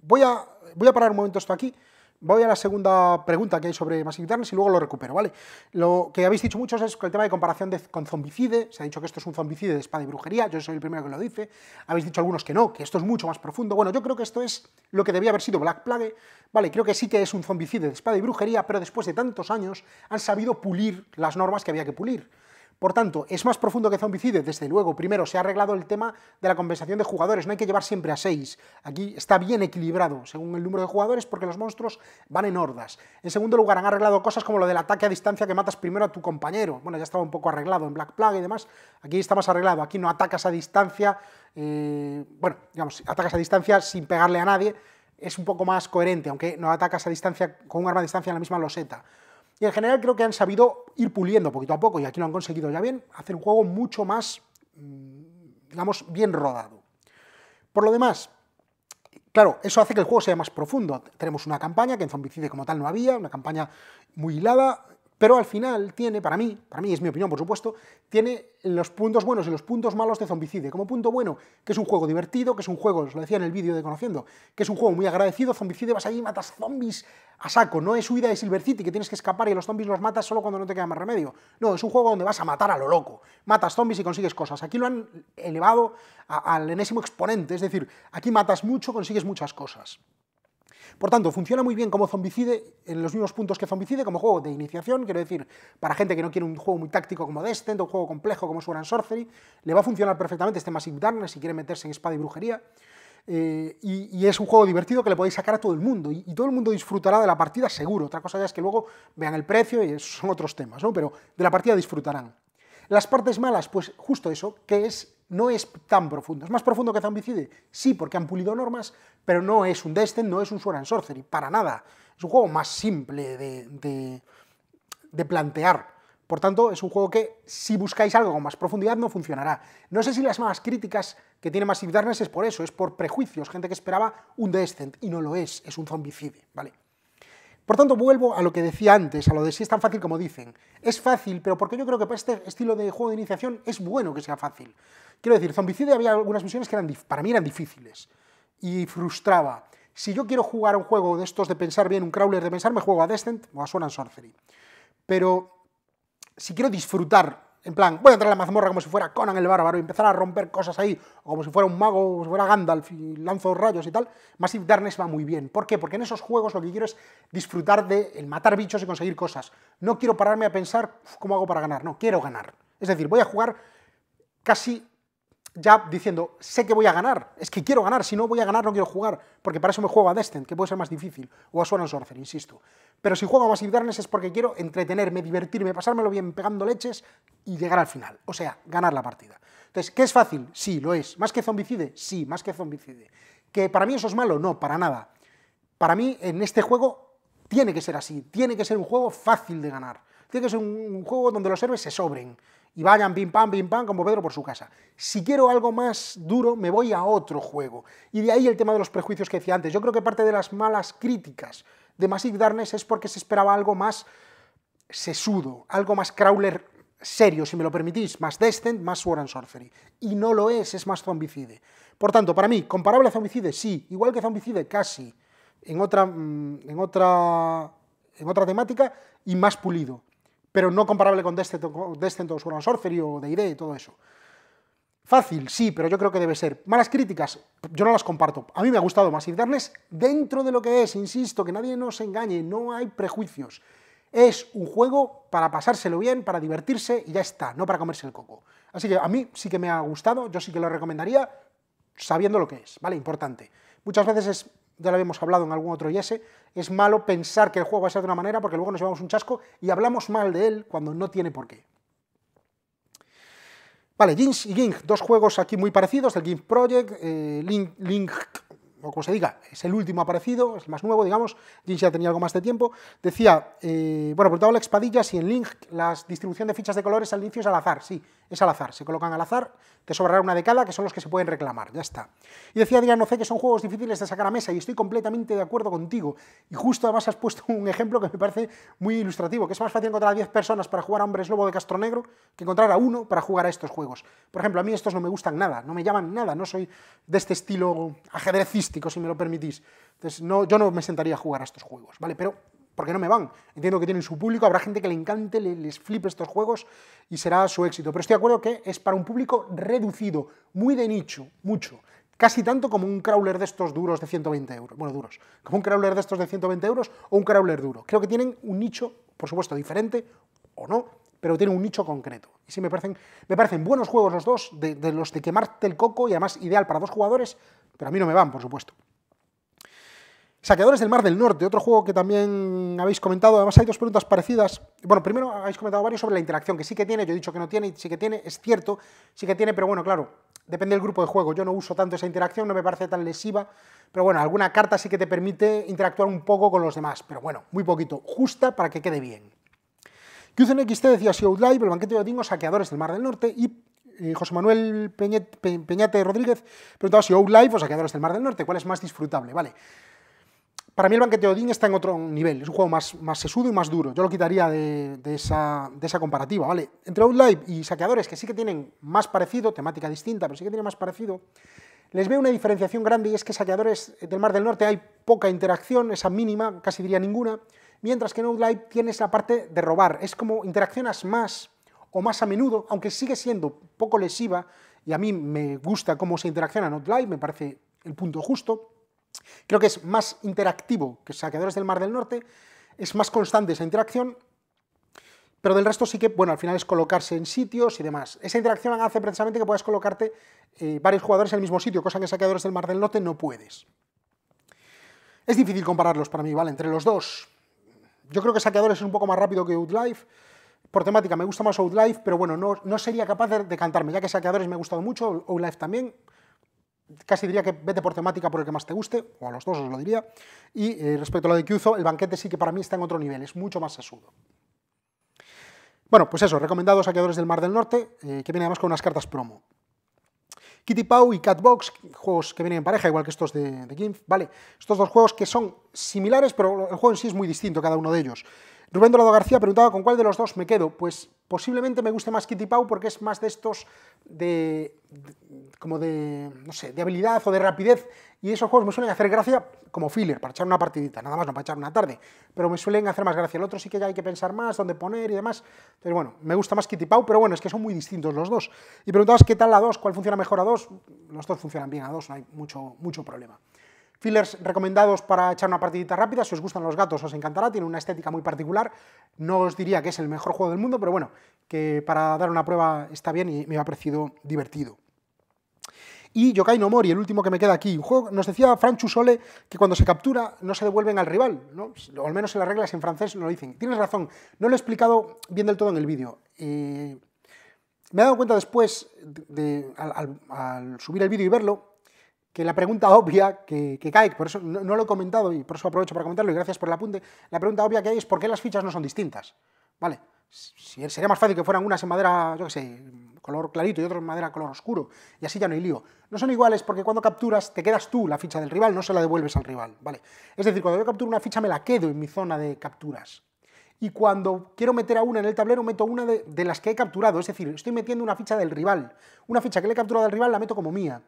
Voy a, voy a parar un momento esto aquí. Voy a la segunda pregunta que hay sobre más Darkness y luego lo recupero, ¿vale? Lo que habéis dicho muchos es el tema de comparación con zombicide, se ha dicho que esto es un zombicide de espada y brujería, yo soy el primero que lo dice, habéis dicho algunos que no, que esto es mucho más profundo, bueno, yo creo que esto es lo que debía haber sido Black Plague, ¿vale? Creo que sí que es un zombicide de espada y brujería, pero después de tantos años han sabido pulir las normas que había que pulir. Por tanto, es más profundo que Zombicide, desde luego. Primero, se ha arreglado el tema de la compensación de jugadores, no hay que llevar siempre a seis. Aquí está bien equilibrado según el número de jugadores porque los monstruos van en hordas. En segundo lugar, han arreglado cosas como lo del ataque a distancia que matas primero a tu compañero. Bueno, ya estaba un poco arreglado en Black Plague y demás. Aquí está más arreglado, aquí no atacas a distancia, eh, bueno, digamos, atacas a distancia sin pegarle a nadie. Es un poco más coherente, aunque no atacas a distancia con un arma a distancia en la misma loseta. Y en general creo que han sabido ir puliendo poquito a poco, y aquí lo han conseguido ya bien, hacer un juego mucho más, mm, digamos, bien rodado. Por lo demás, Claro, eso hace que el juego sea más profundo. Tenemos una campaña que en Zombicide como tal no había, una campaña muy hilada, pero al final tiene, para mí, para mí es mi opinión por supuesto, tiene los puntos buenos y los puntos malos de Zombicide. Como punto bueno, que es un juego divertido, que es un juego, os lo decía en el vídeo de Conociendo, que es un juego muy agradecido, Zombicide vas ahí y matas zombies a saco, no es huida de Silver City, que tienes que escapar y los zombies los matas solo cuando no te queda más remedio. No, es un juego donde vas a matar a lo loco, matas zombies y consigues cosas. Aquí lo han elevado al enésimo exponente, es decir, aquí matas mucho, consigues muchas cosas. Por tanto, funciona muy bien como zombicide, en los mismos puntos que zombicide, como juego de iniciación, quiero decir, para gente que no quiere un juego muy táctico como Descent, un juego complejo como Sword and Sorcery, le va a funcionar perfectamente este Massive Darkness si quiere meterse en espada y brujería. Eh, y, es un juego divertido que le podéis sacar a todo el mundo y, todo el mundo disfrutará de la partida seguro. Otra cosa ya es que luego vean el precio y son otros temas, ¿no? Pero de la partida disfrutarán. Las partes malas, pues justo eso, que es no es tan profundo. ¿Es más profundo que Zombicide? Sí, porque han pulido normas, pero no es un Descent, no es un Sword and Sorcery, para nada. Es un juego más simple de, de, plantear. Por tanto, es un juego que, si buscáis algo con más profundidad, no funcionará. No sé si las más críticas que tiene Massive Darkness es por eso, es por prejuicios, gente que esperaba un Descent, y no lo es, es un Zombicide, ¿vale? Por tanto, vuelvo a lo que decía antes, a lo de si es tan fácil como dicen. Es fácil, pero porque yo creo que para este estilo de juego de iniciación es bueno que sea fácil. Quiero decir, Zombicide había algunas misiones que eran, para mí eran difíciles y frustraba. Si yo quiero jugar un juego de estos de pensar bien, un crawler de pensar, me juego a Descent o a Swan and Sorcery. Pero si quiero disfrutar en plan, voy a entrar a la mazmorra como si fuera Conan el bárbaro y empezar a romper cosas ahí, o como si fuera un mago, o como si fuera Gandalf y lanzo rayos y tal. Massive Darkness va muy bien. ¿Por qué? Porque en esos juegos lo que quiero es disfrutar de el matar bichos y conseguir cosas. No quiero pararme a pensar cómo hago para ganar, no, quiero ganar. Es decir, voy a jugar casi ya diciendo, sé que voy a ganar, es que quiero ganar, si no voy a ganar no quiero jugar, porque para eso me juego a Descent, que puede ser más difícil, o a and Sorcerer, insisto. Pero si juego a Massive Darkness es porque quiero entretenerme, divertirme, pasármelo bien pegando leches y llegar al final, o sea, ganar la partida. Entonces, ¿qué es fácil? Sí, lo es. ¿Más que zombicide? Sí, más que zombicide. ¿Que para mí eso es malo? No, para nada. Para mí, en este juego, tiene que ser así, tiene que ser un juego fácil de ganar, tiene que ser un juego donde los héroes se sobren, y vayan pim pam, pim pam, como Pedro por su casa. Si quiero algo más duro, me voy a otro juego. Y de ahí el tema de los prejuicios que decía antes. Yo creo que parte de las malas críticas de Massive Darkness es porque se esperaba algo más sesudo, algo más crawler serio, si me lo permitís, más Descent, más Sword and Sorcery. Y no lo es, es más zombicide. Por tanto, para mí, comparable a zombicide, sí, igual que zombicide, casi, en otra, mm, en otra, en otra temática y más pulido pero no comparable con Descent, Descent o Sword Sorcery o D&D y todo eso. Fácil, sí, pero yo creo que debe ser. Malas críticas, yo no las comparto. A mí me ha gustado Y darles dentro de lo que es, insisto, que nadie nos engañe, no hay prejuicios. Es un juego para pasárselo bien, para divertirse y ya está, no para comerse el coco. Así que a mí sí que me ha gustado, yo sí que lo recomendaría sabiendo lo que es, ¿vale? Importante. Muchas veces es ya lo habíamos hablado en algún otro IS, es malo pensar que el juego va a ser de una manera porque luego nos llevamos un chasco y hablamos mal de él cuando no tiene por qué. Vale, Jinx y Ging, dos juegos aquí muy parecidos, el Ging Project, eh, Link, Link o como se diga, es el último aparecido, es el más nuevo, digamos, Jin ya tenía algo más de tiempo, decía, eh, bueno, tanto, la expadilla si en Link la distribución de fichas de colores al inicio es al azar, sí, es al azar, se colocan al azar, te sobrará una de cada, que son los que se pueden reclamar, ya está. Y decía Adrián no sé que son juegos difíciles de sacar a mesa, y estoy completamente de acuerdo contigo, y justo además has puesto un ejemplo que me parece muy ilustrativo, que es más fácil encontrar a 10 personas para jugar a Hombres Lobo de Castro Negro que encontrar a uno para jugar a estos juegos. Por ejemplo, a mí estos no me gustan nada, no me llaman nada, no soy de este estilo ajedrecista, si me lo permitís. Entonces, no, yo no me sentaría a jugar a estos juegos, ¿vale? Pero, porque no me van. Entiendo que tienen su público, habrá gente que le encante, les flipe estos juegos y será su éxito. Pero estoy de acuerdo que es para un público reducido, muy de nicho, mucho casi tanto como un crawler de estos duros de 120 euros. Bueno, duros. Como un crawler de estos de 120 euros o un crawler duro. Creo que tienen un nicho, por supuesto, diferente o no, pero tiene un nicho concreto. Y sí me parecen, me parecen buenos juegos los dos, de, de los de quemarte el coco y además ideal para dos jugadores, pero a mí no me van, por supuesto. Saqueadores del Mar del Norte, otro juego que también habéis comentado, además hay dos preguntas parecidas. Bueno, primero habéis comentado varios sobre la interacción, que sí que tiene, yo he dicho que no tiene, sí que tiene, es cierto, sí que tiene, pero bueno, claro, depende del grupo de juego. Yo no uso tanto esa interacción, no me parece tan lesiva, pero bueno, alguna carta sí que te permite interactuar un poco con los demás, pero bueno, muy poquito, justa para que quede bien. QCNXT decía si Outlive, el banquete de o saqueadores del Mar del Norte y eh, José Manuel Peñate Rodríguez preguntaba si Outlive o Saqueadores del Mar del Norte, ¿cuál es más disfrutable? Vale. Para mí el Banquete de Odín está en otro nivel, es un juego más, más sesudo y más duro. Yo lo quitaría de, esa, comparativa, ¿vale? Entre Outlive y Saqueadores, que sí que tienen más parecido, temática distinta, pero sí que tienen más parecido, les veo una diferenciación grande y es que Saqueadores del Mar del Norte hay poca interacción, esa mínima, casi diría ninguna, mientras que en Outlive tienes la parte de robar. Es como interaccionas más o más a menudo, aunque sigue siendo poco lesiva, y a mí me gusta cómo se interacciona en Outlive, me parece el punto justo. Creo que es más interactivo que Saqueadores del Mar del Norte, es más constante esa interacción, pero del resto sí que, bueno, al final es colocarse en sitios y demás. Esa interacción hace precisamente que puedas colocarte eh, varios jugadores en el mismo sitio, cosa que Saqueadores del Mar del Norte no puedes. Es difícil compararlos para mí, ¿vale? Entre los dos, yo creo que Saqueadores es un poco más rápido que Outlife. Por temática me gusta más Outlife, pero bueno, no, sería capaz de, cantarme, ya que Saqueadores me ha gustado mucho, Outlife también. Casi diría que vete por temática por el que más te guste, o a los dos os lo diría. Y eh, respecto a lo de Kyuzo, el banquete sí que para mí está en otro nivel, es mucho más asudo. Bueno, pues eso, recomendados saqueadores del Mar del Norte, eh, que viene además con unas cartas promo. Kitty Pau y Catbox, juegos que vienen en pareja, igual que estos de, de Gimp, ¿vale? Estos dos juegos que son similares, pero el juego en sí es muy distinto, cada uno de ellos. Rubén Dorado García preguntaba con cuál de los dos me quedo. Pues posiblemente me guste más Kitty Pau porque es más de estos de, como de, no sé, de habilidad o de rapidez y esos juegos me suelen hacer gracia como filler, para echar una partidita, nada más, no para echar una tarde, pero me suelen hacer más gracia. El otro sí que hay que pensar más, dónde poner y demás. Entonces, bueno, me gusta más Kitty Pau, pero bueno, es que son muy distintos los dos. Y preguntabas qué tal la dos, cuál funciona mejor a dos, los dos funcionan bien a dos, no hay mucho, mucho problema. Fillers recomendados para echar una partidita rápida, si os gustan los gatos os encantará, tiene una estética muy particular, no os diría que es el mejor juego del mundo, pero bueno, que para dar una prueba está bien y me ha parecido divertido. Y Yokai no Mori, el último que me queda aquí. Un juego, nos decía Franchusole Chusole que cuando se captura no se devuelven al rival, ¿no? o al menos en las reglas en francés no lo dicen. Tienes razón, no lo he explicado bien del todo en el vídeo. Eh, me he dado cuenta después, al subir el vídeo y verlo, que la pregunta obvia que, que cae, por eso no, lo he comentado y por eso aprovecho para comentarlo y gracias por el apunte, la pregunta obvia que hay es por qué las fichas no son distintas, ¿vale? Si, sería más fácil que fueran unas en madera, yo qué sé, color clarito y otras en madera color oscuro, y así ya no hay lío. No son iguales porque cuando capturas te quedas tú la ficha del rival, no se la devuelves al rival, ¿vale? Es decir, cuando yo capturo una ficha me la quedo en mi zona de capturas, y cuando quiero meter a una en el tablero meto una de, de, las que he capturado, es decir, estoy metiendo una ficha del rival, una ficha que le he capturado al rival la meto como mía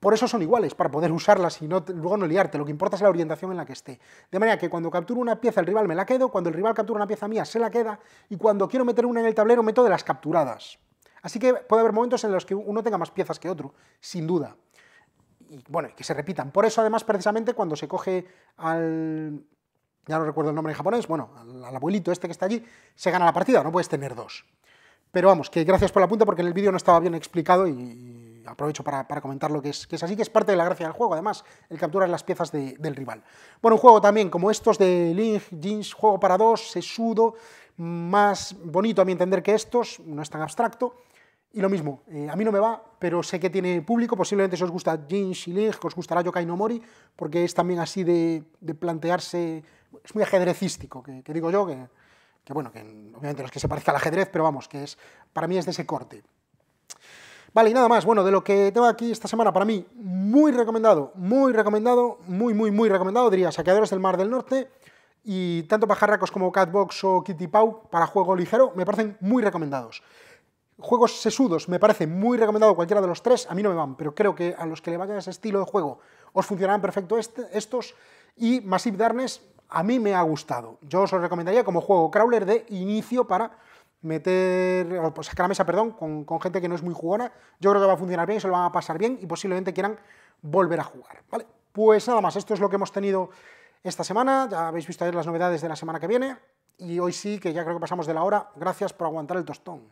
por eso son iguales, para poder usarlas y no, luego no liarte, lo que importa es la orientación en la que esté. De manera que cuando capturo una pieza el rival me la quedo, cuando el rival captura una pieza mía se la queda, y cuando quiero meter una en el tablero meto de las capturadas. Así que puede haber momentos en los que uno tenga más piezas que otro, sin duda. Y bueno, que se repitan. Por eso además precisamente cuando se coge al... ya no recuerdo el nombre en japonés, bueno, al abuelito este que está allí, se gana la partida, no puedes tener dos. Pero vamos, que gracias por la punta porque en el vídeo no estaba bien explicado y aprovecho para, para comentar lo que es, que es así, que es parte de la gracia del juego, además, el capturar las piezas de, del rival. Bueno, un juego también como estos de Link, Jeans, juego para dos, sesudo, más bonito a mi entender que estos, no es tan abstracto, y lo mismo, eh, a mí no me va, pero sé que tiene público, posiblemente si os gusta Jinx y Ling, os gustará Yokai no Mori, porque es también así de, de plantearse, es muy ajedrecístico, que, digo yo, que, que bueno, que obviamente no es que se parezca al ajedrez, pero vamos, que es, para mí es de ese corte. Vale, y nada más, bueno, de lo que tengo aquí esta semana, para mí, muy recomendado, muy recomendado, muy, muy, muy recomendado, diría, Saqueadores del Mar del Norte, y tanto Pajarracos como Catbox o Kitty Pau para juego ligero me parecen muy recomendados. Juegos sesudos me parece muy recomendado cualquiera de los tres, a mí no me van, pero creo que a los que le vayan ese estilo de juego os funcionarán perfecto este, estos, y Massive Darkness a mí me ha gustado. Yo os lo recomendaría como juego crawler de inicio para meter, o pues, sacar a mesa, perdón, con, con, gente que no es muy jugona, yo creo que va a funcionar bien, se lo van a pasar bien y posiblemente quieran volver a jugar, ¿vale? Pues nada más, esto es lo que hemos tenido esta semana, ya habéis visto ayer las novedades de la semana que viene, y hoy sí que ya creo que pasamos de la hora, gracias por aguantar el tostón.